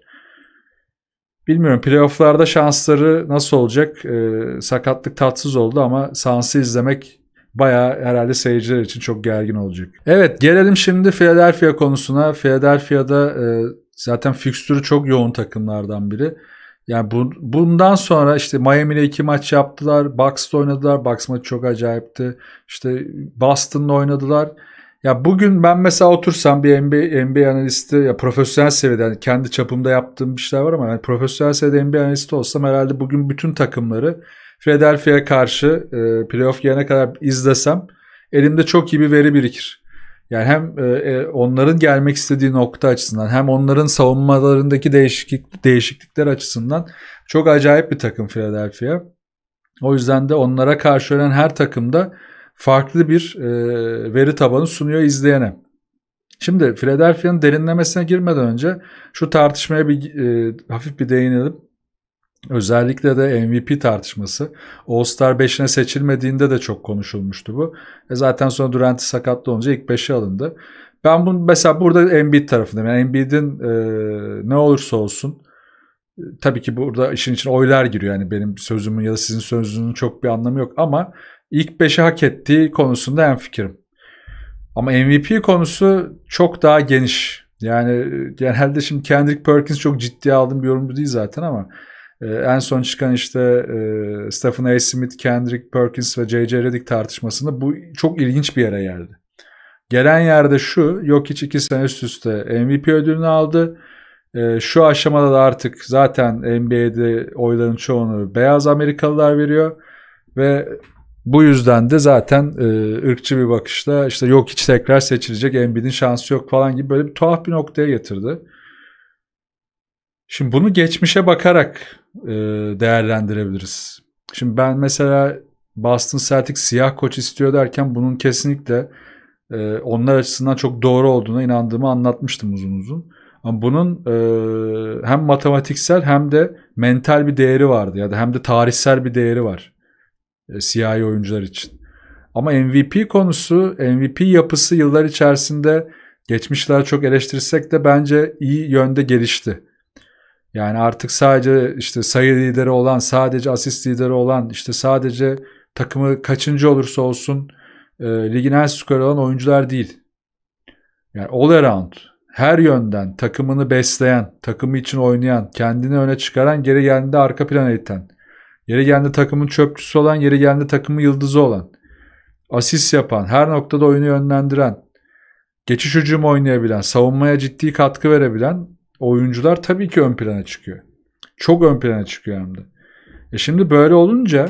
Speaker 1: Bilmiyorum playofflarda şansları nasıl olacak? E, sakatlık tatsız oldu ama sansı izlemek baya herhalde seyirciler için çok gergin olacak. Evet gelelim şimdi Philadelphia konusuna. Philadelphia'da zaten fikstürü çok yoğun takımlardan biri. Yani bu, bundan sonra işte Miami ile iki maç yaptılar. Bucks'ta oynadılar. Bucks maçı çok acayipti. İşte Boston'la oynadılar. Ya bugün ben mesela otursam bir NBA, NBA analisti ya profesyonel seviyede yani kendi çapımda yaptığım bir şeyler var ama yani profesyonel seviyede NBA analisti olsam herhalde bugün bütün takımları Philadelphia'ya karşı e, playoff gelene kadar izlesem elimde çok iyi bir veri birikir. Yani hem e, e, onların gelmek istediği nokta açısından hem onların savunmalarındaki değişiklik, değişiklikler açısından çok acayip bir takım Philadelphia. O yüzden de onlara karşı ölen her takımda farklı bir e, veri tabanı sunuyor izleyene. Şimdi Philadelphia'nın derinlemesine girmeden önce şu tartışmaya bir e, hafif bir değinelim. Özellikle de MVP tartışması. All-Star 5'ine seçilmediğinde de çok konuşulmuştu bu. E zaten sonra Durant sakatlı olunca ilk 5'e alındı. Ben bunu mesela burada Embiid tarafındayım. Yani Embiid'in e, ne olursa olsun e, tabii ki burada işin için oylar giriyor. Yani benim sözümün ya da sizin sözünün çok bir anlamı yok ama ilk 5'e hak ettiği konusunda en fikrim. Ama MVP konusu çok daha geniş. Yani e, genelde şimdi Kendrick Perkins çok ciddi aldığım bir yorumcu değil zaten ama ee, en son çıkan işte e, Stephen A. Smith, Kendrick Perkins ve J.J. Redick tartışmasında bu çok ilginç bir yere geldi. Gelen yerde şu, yok hiç iki sene üst üste MVP ödülünü aldı. E, şu aşamada da artık zaten NBA'de oyların çoğunu beyaz Amerikalılar veriyor. Ve bu yüzden de zaten e, ırkçı bir bakışla işte yok hiç tekrar seçilecek Embiid'in şansı yok falan gibi böyle bir tuhaf bir noktaya getirdi. Şimdi bunu geçmişe bakarak e, değerlendirebiliriz. Şimdi ben mesela Boston Celtics siyah koç istiyor derken bunun kesinlikle e, onlar açısından çok doğru olduğuna inandığımı anlatmıştım uzun uzun. Ama bunun e, hem matematiksel hem de mental bir değeri vardı ya da hem de tarihsel bir değeri var e, siyahi oyuncular için. Ama MVP konusu, MVP yapısı yıllar içerisinde geçmişler çok eleştirsek de bence iyi yönde gelişti. Yani artık sadece işte sayı lideri olan, sadece asist lideri olan, işte sadece takımı kaçıncı olursa olsun e, ligin en skoru olan oyuncular değil. Yani all around her yönden takımını besleyen, takımı için oynayan, kendini öne çıkaran, geri geldiğinde arka plana iten, yeri geldiğinde takımın çöpçüsü olan, yeri geldiğinde takımın yıldızı olan, asist yapan, her noktada oyunu yönlendiren, geçiş hücumu oynayabilen, savunmaya ciddi katkı verebilen oyuncular tabii ki ön plana çıkıyor. Çok ön plana çıkıyor hem de. E şimdi böyle olunca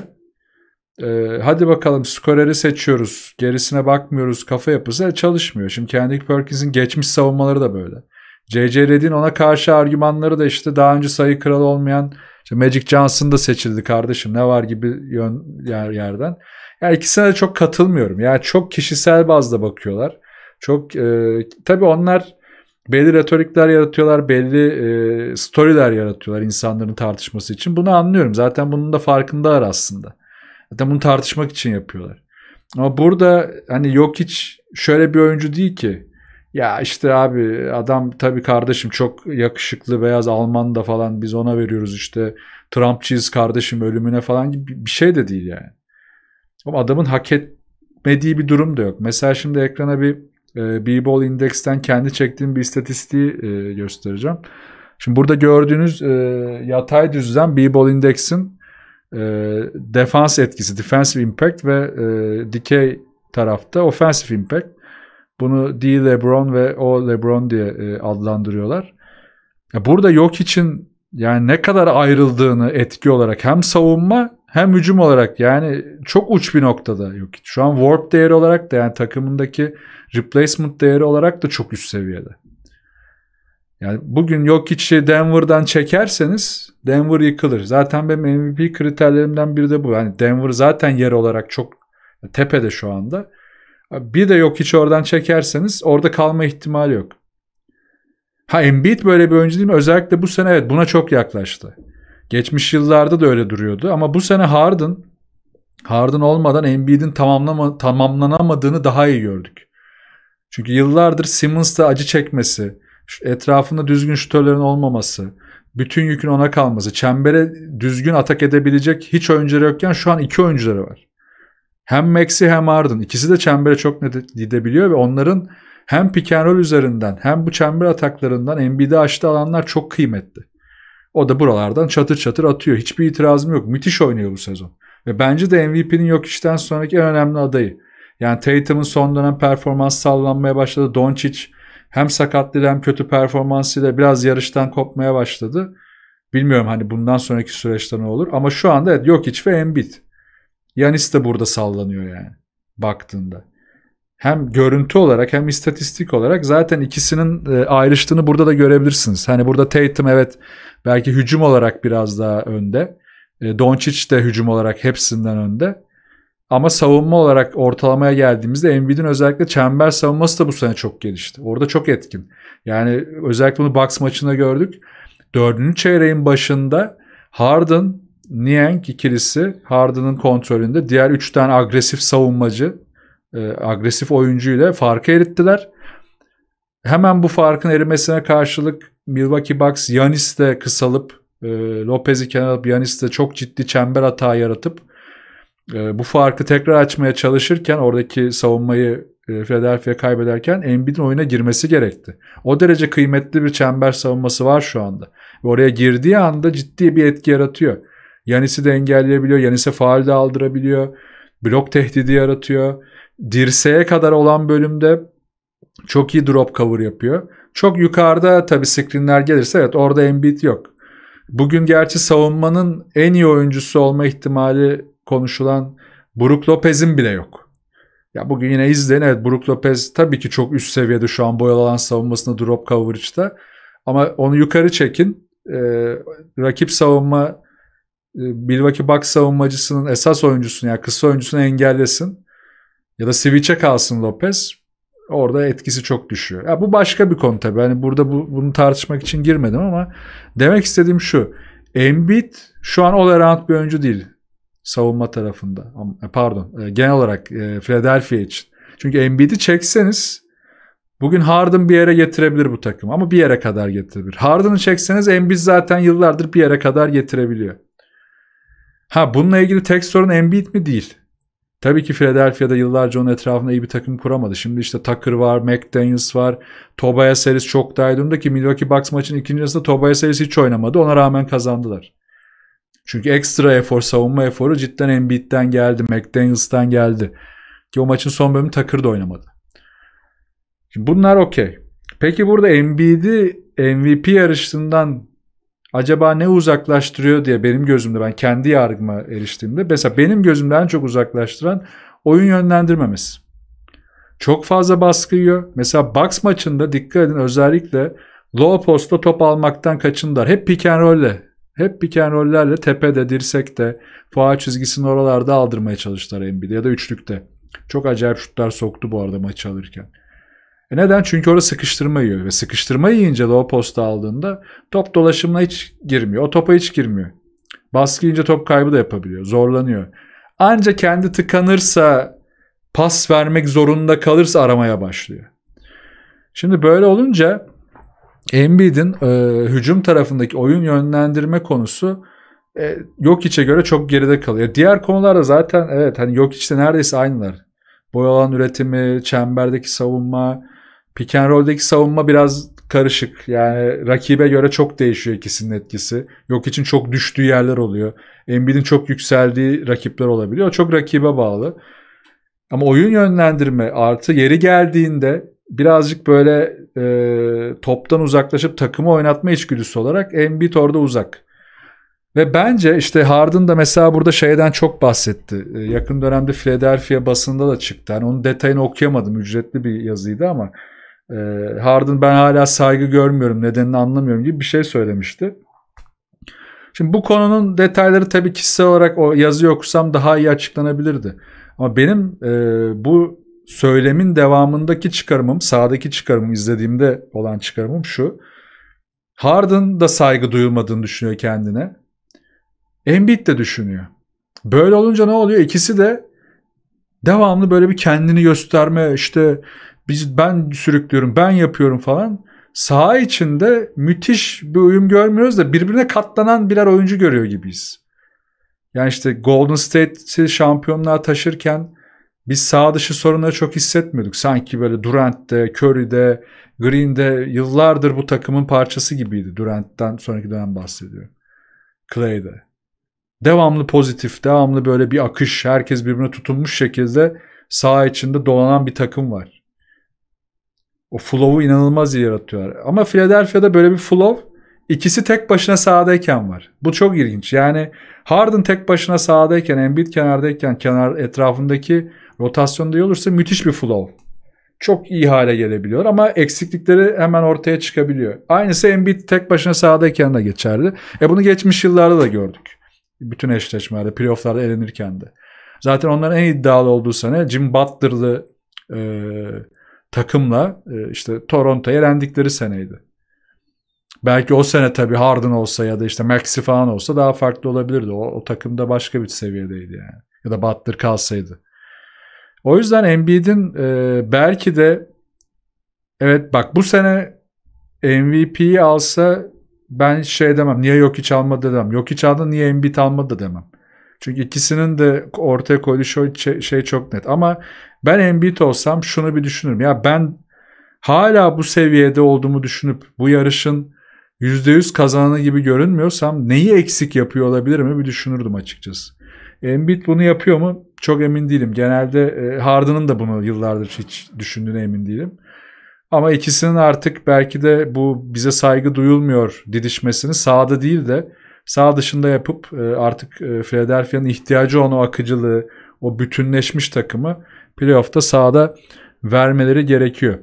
Speaker 1: e, hadi bakalım skoreri seçiyoruz. Gerisine bakmıyoruz. Kafa yapısı e, çalışmıyor. Şimdi Kendrick Perkins'in geçmiş savunmaları da böyle. C.C. Red'in ona karşı argümanları da işte daha önce sayı kralı olmayan işte Magic Johnson da seçildi kardeşim ne var gibi yön, yer, yerden. Yani ikisine de çok katılmıyorum. Yani çok kişisel bazda bakıyorlar. Çok e, tabii onlar belli retorikler yaratıyorlar, belli e, storyler yaratıyorlar insanların tartışması için. Bunu anlıyorum. Zaten bunun da farkındalar aslında. Zaten bunu tartışmak için yapıyorlar. Ama burada hani yok hiç şöyle bir oyuncu değil ki. Ya işte abi adam tabii kardeşim çok yakışıklı beyaz Alman da falan biz ona veriyoruz işte Trumpçıyız kardeşim ölümüne falan gibi bir şey de değil yani. Ama adamın hak etmediği bir durum da yok. Mesela şimdi ekrana bir e, B-Ball Index'ten kendi çektiğim bir istatistiği e, göstereceğim. Şimdi burada gördüğünüz e, yatay düzlem B-Ball Index'in e, defans etkisi, defensive impact ve e, dikey tarafta offensive impact. Bunu D LeBron ve O LeBron diye e, adlandırıyorlar. Ya burada yok için yani ne kadar ayrıldığını etki olarak hem savunma hem hücum olarak yani çok uç bir noktada yok. Şu an warp değeri olarak da yani takımındaki replacement değeri olarak da çok üst seviyede. Yani bugün yok içi Denver'dan çekerseniz Denver yıkılır. Zaten benim MVP kriterlerimden biri de bu. Yani Denver zaten yer olarak çok tepede şu anda. Bir de yok hiç oradan çekerseniz orada kalma ihtimali yok. Ha Embiid böyle bir oyuncu değil mi? Özellikle bu sene evet buna çok yaklaştı. Geçmiş yıllarda da öyle duruyordu ama bu sene Harden Harden olmadan Embiid'in tamamlama, tamamlanamadığını daha iyi gördük. Çünkü yıllardır Simmons'ta acı çekmesi, etrafında düzgün şutörlerin olmaması, bütün yükün ona kalması, çembere düzgün atak edebilecek hiç oyuncuları yokken şu an iki oyuncuları var. Hem Maxi hem Harden ikisi de çembere çok net gidebiliyor ve onların hem pick and roll üzerinden hem bu çember ataklarından NBA'de açtığı alanlar çok kıymetli. O da buralardan çatır çatır atıyor. Hiçbir itirazım yok. Müthiş oynuyor bu sezon. Ve bence de MVP'nin yok işten sonraki en önemli adayı. Yani Tatum'un son dönem performans sallanmaya başladı. Doncic hem sakatlığı hem kötü performansıyla biraz yarıştan kopmaya başladı. Bilmiyorum hani bundan sonraki süreçte ne olur. Ama şu anda evet Jokic ve Embiid. Yanis de burada sallanıyor yani baktığında hem görüntü olarak hem istatistik olarak zaten ikisinin e, ayrıştığını burada da görebilirsiniz. Hani burada Tatum evet belki hücum olarak biraz daha önde. E, Doncic de hücum olarak hepsinden önde. Ama savunma olarak ortalamaya geldiğimizde Embiid'in özellikle çember savunması da bu sene çok gelişti. Orada çok etkin. Yani özellikle bunu Bucks maçında gördük. Dördüncü çeyreğin başında Harden, Niang ikilisi Harden'ın kontrolünde. Diğer üçten agresif savunmacı e, agresif oyuncuyla farkı erittiler. Hemen bu farkın erimesine karşılık Milwaukee Bucks Yanis de kısalıp e, Lopez'i kenara alıp Yanis de çok ciddi çember hata yaratıp e, bu farkı tekrar açmaya çalışırken oradaki savunmayı e, Philadelphia kaybederken Embiid'in oyuna girmesi gerekti. O derece kıymetli bir çember savunması var şu anda. Ve oraya girdiği anda ciddi bir etki yaratıyor. Yanis'i de engelleyebiliyor. Yanis'e faal de aldırabiliyor. Blok tehdidi yaratıyor dirseğe kadar olan bölümde çok iyi drop cover yapıyor. Çok yukarıda tabii screenler gelirse evet orada Embiid yok. Bugün gerçi savunmanın en iyi oyuncusu olma ihtimali konuşulan Brook Lopez'in bile yok. Ya bugün yine izleyin evet Brook Lopez tabii ki çok üst seviyede şu an boyalı alan savunmasında drop coverage'da. Ama onu yukarı çekin. Ee, rakip savunma e, Milwaukee Bucks savunmacısının esas oyuncusunu yani kısa oyuncusunu engellesin. Ya da Switch'e kalsın Lopez. Orada etkisi çok düşüyor. Ya bu başka bir konu tabii. Yani burada bu, bunu tartışmak için girmedim ama demek istediğim şu. Embiid şu an all around bir oyuncu değil. Savunma tarafında. E, pardon. E, genel olarak e, Philadelphia için. Çünkü Embiid'i çekseniz bugün Harden bir yere getirebilir bu takım. Ama bir yere kadar getirebilir. Harden'ı çekseniz Embiid zaten yıllardır bir yere kadar getirebiliyor. Ha bununla ilgili tek sorun Embiid mi? Değil. Tabii ki Philadelphia'da yıllarca onun etrafında iyi bir takım kuramadı. Şimdi işte Tucker var, McDaniels var. Tobias Harris çok daha iyi durumda ki Milwaukee Bucks maçın ikinci yarısında Tobias Harris hiç oynamadı. Ona rağmen kazandılar. Çünkü ekstra efor, savunma eforu cidden Embiid'den geldi, McDaniels'tan geldi. Ki o maçın son bölümü Tucker da oynamadı. Şimdi bunlar okey. Peki burada Embiid'i MVP yarışından acaba ne uzaklaştırıyor diye benim gözümde ben kendi yargıma eriştiğimde mesela benim gözümden en çok uzaklaştıran oyun yönlendirmemesi. Çok fazla baskı yiyor. Mesela box maçında dikkat edin özellikle low posta top almaktan kaçındılar. Hep pick and roll'le. Hep pick and roll'lerle tepede, dirsekte, faal çizgisini oralarda aldırmaya çalıştılar NBA'de ya da üçlükte. Çok acayip şutlar soktu bu arada maçı alırken. E neden? Çünkü orada sıkıştırma yiyor ve sıkıştırma yiyince o posta aldığında top dolaşımına hiç girmiyor. O topa hiç girmiyor. Baskı yiyince top kaybı da yapabiliyor. Zorlanıyor. Anca kendi tıkanırsa pas vermek zorunda kalırsa aramaya başlıyor. Şimdi böyle olunca Embiid'in e, hücum tarafındaki oyun yönlendirme konusu e, yok içe göre çok geride kalıyor. Diğer konularda zaten evet hani yok içte neredeyse aynılar. Boy alan üretimi, çemberdeki savunma, Pick and roll'deki savunma biraz karışık. Yani rakibe göre çok değişiyor ikisinin etkisi. Yok için çok düştüğü yerler oluyor. Embiid'in çok yükseldiği rakipler olabiliyor. Çok rakibe bağlı. Ama oyun yönlendirme artı yeri geldiğinde birazcık böyle e, toptan uzaklaşıp takımı oynatma içgüdüsü olarak Embiid orada uzak. Ve bence işte Harden da mesela burada şeyden çok bahsetti. E, yakın dönemde Philadelphia basında da çıktı. Yani onun detayını okuyamadım. Ücretli bir yazıydı ama e, Harden ben hala saygı görmüyorum nedenini anlamıyorum gibi bir şey söylemişti. Şimdi bu konunun detayları tabii kişisel olarak o yazı okusam daha iyi açıklanabilirdi. Ama benim e, bu söylemin devamındaki çıkarımım, sağdaki çıkarımım, izlediğimde olan çıkarımım şu. Harden da saygı duyulmadığını düşünüyor kendine. Embiid de düşünüyor. Böyle olunca ne oluyor? İkisi de devamlı böyle bir kendini gösterme, işte biz ben sürüklüyorum, ben yapıyorum falan. Saha içinde müthiş bir uyum görmüyoruz da birbirine katlanan birer oyuncu görüyor gibiyiz. Yani işte Golden State'i şampiyonluğa taşırken biz sağ dışı sorunları çok hissetmiyorduk. Sanki böyle Durant'te, Curry'de, Green'de yıllardır bu takımın parçası gibiydi. Durant'ten sonraki dönem bahsediyorum. Clay'de. Devamlı pozitif, devamlı böyle bir akış, herkes birbirine tutunmuş şekilde saha içinde dolanan bir takım var. O flow'u inanılmaz yaratıyorlar. Ama Philadelphia'da böyle bir flow ikisi tek başına sahadayken var. Bu çok ilginç. Yani Harden tek başına sahadayken, Embiid kenardayken, kenar etrafındaki rotasyonda iyi olursa müthiş bir flow. Çok iyi hale gelebiliyor ama eksiklikleri hemen ortaya çıkabiliyor. Aynısı Embiid tek başına sahadayken de geçerli. E bunu geçmiş yıllarda da gördük. Bütün eşleşmelerde, playofflarda elenirken de. Zaten onların en iddialı olduğu sene Jim Butler'lı e, takımla e, işte Toronto'ya elendikleri seneydi. Belki o sene tabii Harden olsa ya da işte Maxi falan olsa daha farklı olabilirdi. O, o takım da başka bir seviyedeydi yani. Ya da Butler kalsaydı. O yüzden Embiid'in e, belki de evet bak bu sene MVP'yi alsa ben şey demem. Niye yok hiç almadı demem. Yok hiç aldı niye Embiid almadı demem. Çünkü ikisinin de ortaya koyduğu şey, şey çok net. Ama ben Embiid olsam şunu bir düşünürüm. Ya ben hala bu seviyede olduğumu düşünüp bu yarışın %100 kazananı gibi görünmüyorsam neyi eksik yapıyor olabilirim bir düşünürdüm açıkçası. Embiid bunu yapıyor mu? Çok emin değilim. Genelde e, Harden'ın da bunu yıllardır hiç düşündüğüne emin değilim. Ama ikisinin artık belki de bu bize saygı duyulmuyor didişmesini sağda değil de sağ dışında yapıp e, artık e, Philadelphia'nın ihtiyacı olan o akıcılığı, o bütünleşmiş takımı playoff'ta sahada vermeleri gerekiyor.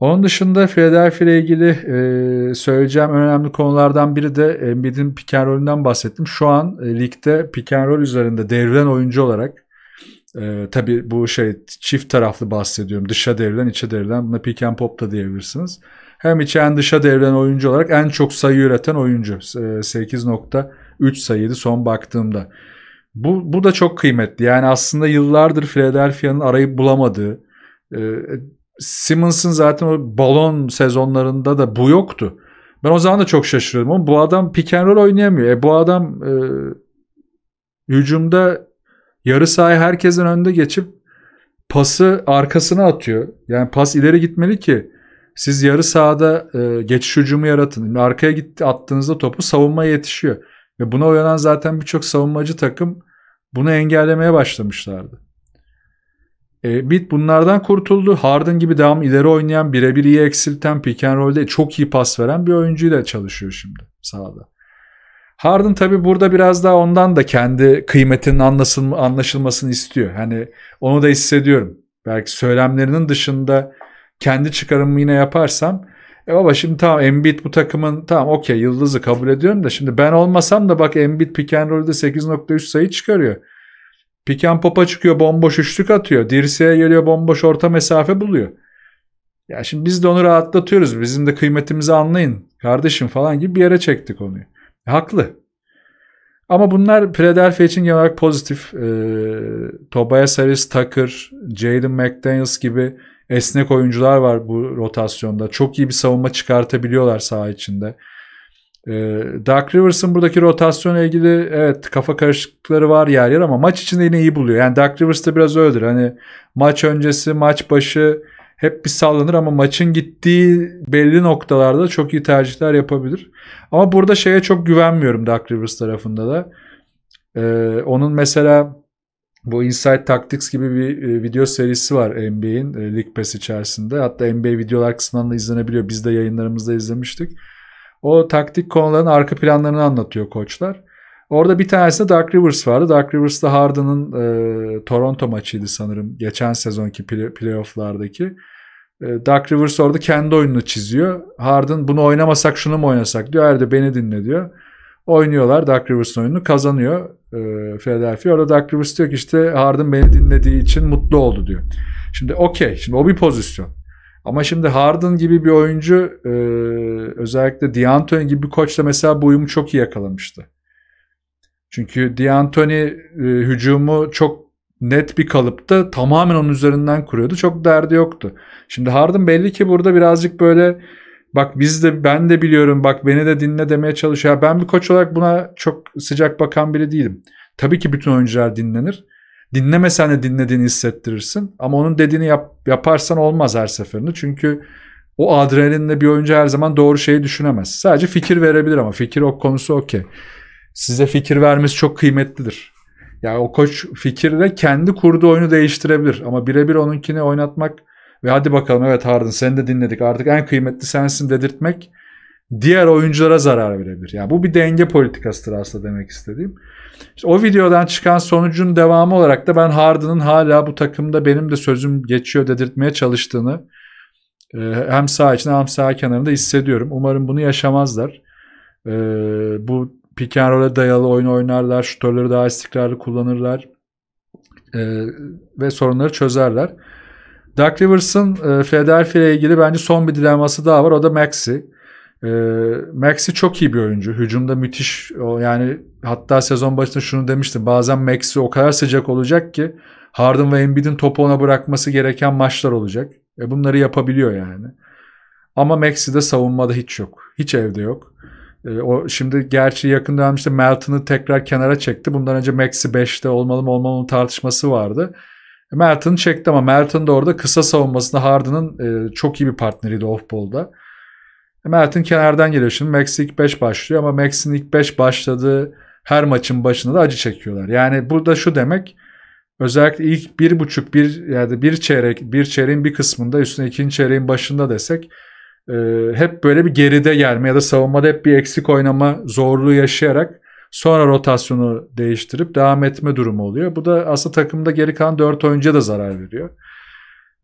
Speaker 1: Onun dışında Philadelphia ile ilgili e, söyleyeceğim önemli konulardan biri de e, Embiid'in pick and roll'ünden bahsettim. Şu an e, ligde pick and roll üzerinde devrilen oyuncu olarak e, tabi bu şey çift taraflı bahsediyorum. Dışa devrilen, içe devrilen. Buna pick and pop da diyebilirsiniz. Hem içe hem dışa devrilen oyuncu olarak en çok sayı üreten oyuncu. E, 8.3 sayıydı son baktığımda. Bu, bu da çok kıymetli. Yani aslında yıllardır Philadelphia'nın arayıp bulamadığı. E, Simmons'ın zaten o balon sezonlarında da bu yoktu. Ben o zaman da çok şaşırıyordum ama bu adam pick and roll oynayamıyor. E bu adam e, hücumda yarı sahayı herkesin önünde geçip pası arkasına atıyor. Yani pas ileri gitmeli ki siz yarı sahada e, geçiş hücumu yaratın. Arkaya gitti attığınızda topu savunma yetişiyor. Ve buna uyanan zaten birçok savunmacı takım bunu engellemeye başlamışlardı. E, Bit bunlardan kurtuldu. Harden gibi devam ileri oynayan, birebir iyi eksilten, pick and roll'de çok iyi pas veren bir oyuncuyla çalışıyor şimdi sahada. Harden tabi burada biraz daha ondan da kendi kıymetinin anlaşılma, anlaşılmasını istiyor. Hani onu da hissediyorum. Belki söylemlerinin dışında kendi çıkarımı yine yaparsam e baba şimdi tamam Embiid bu takımın tamam okey yıldızı kabul ediyorum da şimdi ben olmasam da bak Embiid pick and roll'de 8.3 sayı çıkarıyor. Pick and pop'a çıkıyor bomboş üçlük atıyor. Dirseğe geliyor bomboş orta mesafe buluyor. Ya şimdi biz de onu rahatlatıyoruz. Bizim de kıymetimizi anlayın kardeşim falan gibi bir yere çektik onu. E, haklı. Ama bunlar Philadelphia için genel olarak pozitif. E, Tobias Harris, Tucker, Jaden McDaniels gibi esnek oyuncular var bu rotasyonda. Çok iyi bir savunma çıkartabiliyorlar saha içinde. Ee, Dark Rivers'ın buradaki rotasyonla ilgili evet kafa karışıklıkları var yer yer ama maç içinde yine iyi buluyor. Yani Dark Rivers da biraz öyledir. Hani maç öncesi, maç başı hep bir sallanır ama maçın gittiği belli noktalarda çok iyi tercihler yapabilir. Ama burada şeye çok güvenmiyorum Dark Rivers tarafında da. Ee, onun mesela bu Inside Tactics gibi bir e, video serisi var NBA'in e, League Pass içerisinde. Hatta NBA videolar kısmından da izlenebiliyor. Biz de yayınlarımızda izlemiştik. O taktik konuların arka planlarını anlatıyor koçlar. Orada bir tanesinde Dark Rivers vardı. Dark Rivers'da Harden'ın e, Toronto maçıydı sanırım. Geçen sezonki play- playofflardaki. E, Dark Rivers orada kendi oyununu çiziyor. Harden bunu oynamasak şunu mu oynasak diyor. herde beni dinle diyor oynuyorlar. Dark Rivers'ın oyununu kazanıyor e, Philadelphia. Orada Dark Rivers diyor ki işte Harden beni dinlediği için mutlu oldu diyor. Şimdi okey. Şimdi o bir pozisyon. Ama şimdi Harden gibi bir oyuncu e, özellikle D'Antoni gibi bir koçla mesela bu uyumu çok iyi yakalamıştı. Çünkü D'Antoni e, hücumu çok net bir kalıpta tamamen onun üzerinden kuruyordu. Çok derdi yoktu. Şimdi Harden belli ki burada birazcık böyle bak biz de ben de biliyorum bak beni de dinle demeye çalışıyor. Ben bir koç olarak buna çok sıcak bakan biri değilim. Tabii ki bütün oyuncular dinlenir. Dinlemesen de dinlediğini hissettirirsin. Ama onun dediğini yap, yaparsan olmaz her seferinde. Çünkü o adrenalinle bir oyuncu her zaman doğru şeyi düşünemez. Sadece fikir verebilir ama fikir o konusu okey. Size fikir vermesi çok kıymetlidir. Yani o koç fikirle kendi kurduğu oyunu değiştirebilir. Ama birebir onunkini oynatmak ve hadi bakalım evet Harden seni de dinledik artık en kıymetli sensin dedirtmek diğer oyunculara zarar verebilir. Yani bu bir denge politikasıdır aslında demek istediğim. İşte o videodan çıkan sonucun devamı olarak da ben Harden'ın hala bu takımda benim de sözüm geçiyor dedirtmeye çalıştığını e, hem sağ içinde hem sağ kenarında hissediyorum. Umarım bunu yaşamazlar. E, bu pick and roll'e dayalı oyun oynarlar, şutörleri daha istikrarlı kullanırlar e, ve sorunları çözerler. Doug Rivers'ın e, Philadelphia ile ilgili bence son bir dilemması daha var. O da Maxi. E, Maxi çok iyi bir oyuncu. Hücumda müthiş. O, yani hatta sezon başında şunu demiştim. Bazen Maxi o kadar sıcak olacak ki Harden ve Embiid'in topu ona bırakması gereken maçlar olacak. E, bunları yapabiliyor yani. Ama Maxi'de savunmada hiç yok. Hiç evde yok. E, o şimdi gerçi yakın dönemde işte Melton'ı tekrar kenara çekti. Bundan önce Maxi 5'te olmalı mı olmamalı tartışması vardı. Merton çekti ama Merton da orada kısa savunmasında Harden'ın e, çok iyi bir partneriydi off-ball'da. Merton kenardan geliyor şimdi. Max ilk 5 başlıyor ama Max'in ilk 5 başladığı her maçın başında da acı çekiyorlar. Yani burada şu demek özellikle ilk bir buçuk bir yani bir çeyrek bir çeyreğin bir kısmında üstüne ikinci çeyreğin başında desek e, hep böyle bir geride gelme ya da savunmada hep bir eksik oynama zorluğu yaşayarak Sonra rotasyonu değiştirip devam etme durumu oluyor. Bu da aslında takımda geri kalan 4 oyuncuya da zarar veriyor.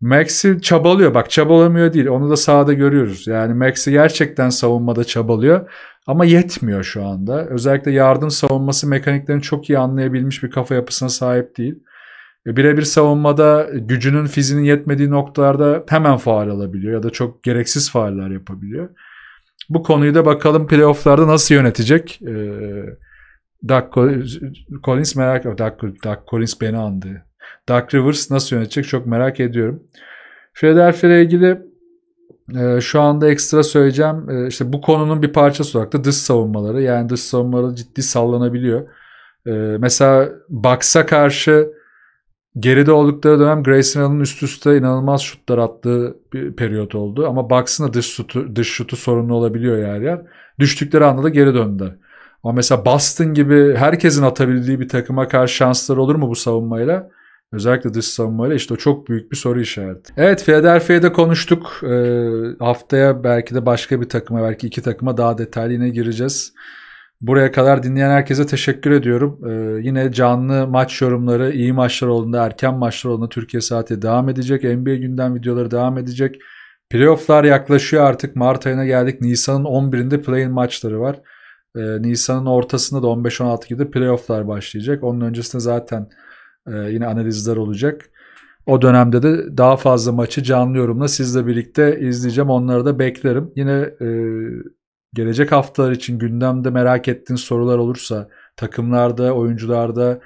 Speaker 1: Max'i çabalıyor. Bak çabalamıyor değil. Onu da sahada görüyoruz. Yani Max'i gerçekten savunmada çabalıyor. Ama yetmiyor şu anda. Özellikle yardım savunması mekaniklerini çok iyi anlayabilmiş bir kafa yapısına sahip değil. E, birebir savunmada gücünün fizinin yetmediği noktalarda hemen faal alabiliyor ya da çok gereksiz faaller yapabiliyor. Bu konuyu da bakalım playofflarda nasıl yönetecek. Ee, Doug Collins, Collins merak Doug, Doug Collins beni andı. Doug Rivers nasıl yönetecek çok merak ediyorum. Philadelphia ile ilgili e, şu anda ekstra söyleyeceğim e, işte bu konunun bir parçası olarak da dış savunmaları. Yani dış savunmaları ciddi sallanabiliyor. E, mesela Bucks'a karşı geride oldukları dönem Grayson Allen'ın üst üste inanılmaz şutlar attığı bir periyot oldu. Ama Bucks'ın da dış şutu, dış şutu sorunlu olabiliyor yer yer. Düştükleri anda da geri döndüler. Ama mesela Boston gibi herkesin atabildiği bir takıma karşı şansları olur mu bu savunmayla? Özellikle dış savunmayla işte o çok büyük bir soru işareti. Evet Philadelphia'da konuştuk. Ee, haftaya belki de başka bir takıma belki iki takıma daha detaylı yine gireceğiz. Buraya kadar dinleyen herkese teşekkür ediyorum. Ee, yine canlı maç yorumları, iyi maçlar olduğunda, erken maçlar olduğunda Türkiye saati devam edecek. NBA gündem videoları devam edecek. Playoff'lar yaklaşıyor artık. Mart ayına geldik. Nisan'ın 11'inde play-in maçları var. E, Nisan'ın ortasında da 15-16 gibi playofflar başlayacak. Onun öncesinde zaten e, yine analizler olacak. O dönemde de daha fazla maçı canlı yorumla sizle birlikte izleyeceğim. Onları da beklerim. Yine e, gelecek haftalar için gündemde merak ettiğin sorular olursa takımlarda, oyuncularda,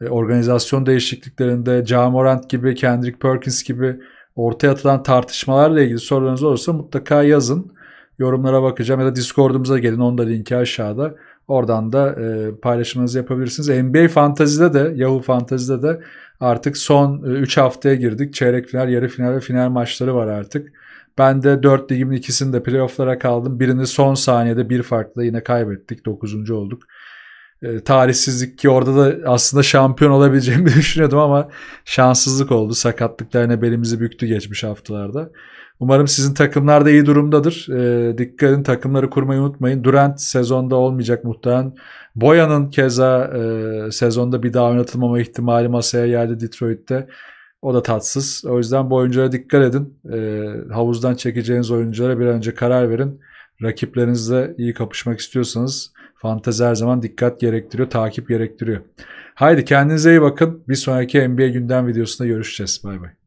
Speaker 1: e, organizasyon değişikliklerinde Jamorant gibi, Kendrick Perkins gibi ortaya atılan tartışmalarla ilgili sorularınız olursa mutlaka yazın yorumlara bakacağım ya da Discord'umuza gelin. Onun da linki aşağıda. Oradan da e, paylaşımınızı yapabilirsiniz. NBA Fantasy'de de Yahoo Fantasy'de de artık son 3 e, haftaya girdik. Çeyrek final, yarı final ve final maçları var artık. Ben de 4 ligimin ikisinde playofflara kaldım. Birini son saniyede bir farkla yine kaybettik. 9. olduk. E, tarihsizlik ki orada da aslında şampiyon olabileceğimi düşünüyordum ama şanssızlık oldu. Sakatlıklarına belimizi büktü geçmiş haftalarda. Umarım sizin takımlar da iyi durumdadır. E, dikkat edin takımları kurmayı unutmayın. Durant sezonda olmayacak muhtemelen. Boyan'ın keza e, sezonda bir daha oynatılmama ihtimali masaya geldi Detroit'te. O da tatsız. O yüzden bu oyunculara dikkat edin. E, havuzdan çekeceğiniz oyunculara bir an önce karar verin. Rakiplerinizle iyi kapışmak istiyorsanız fantezi her zaman dikkat gerektiriyor, takip gerektiriyor. Haydi kendinize iyi bakın. Bir sonraki NBA gündem videosunda görüşeceğiz. Bay bay.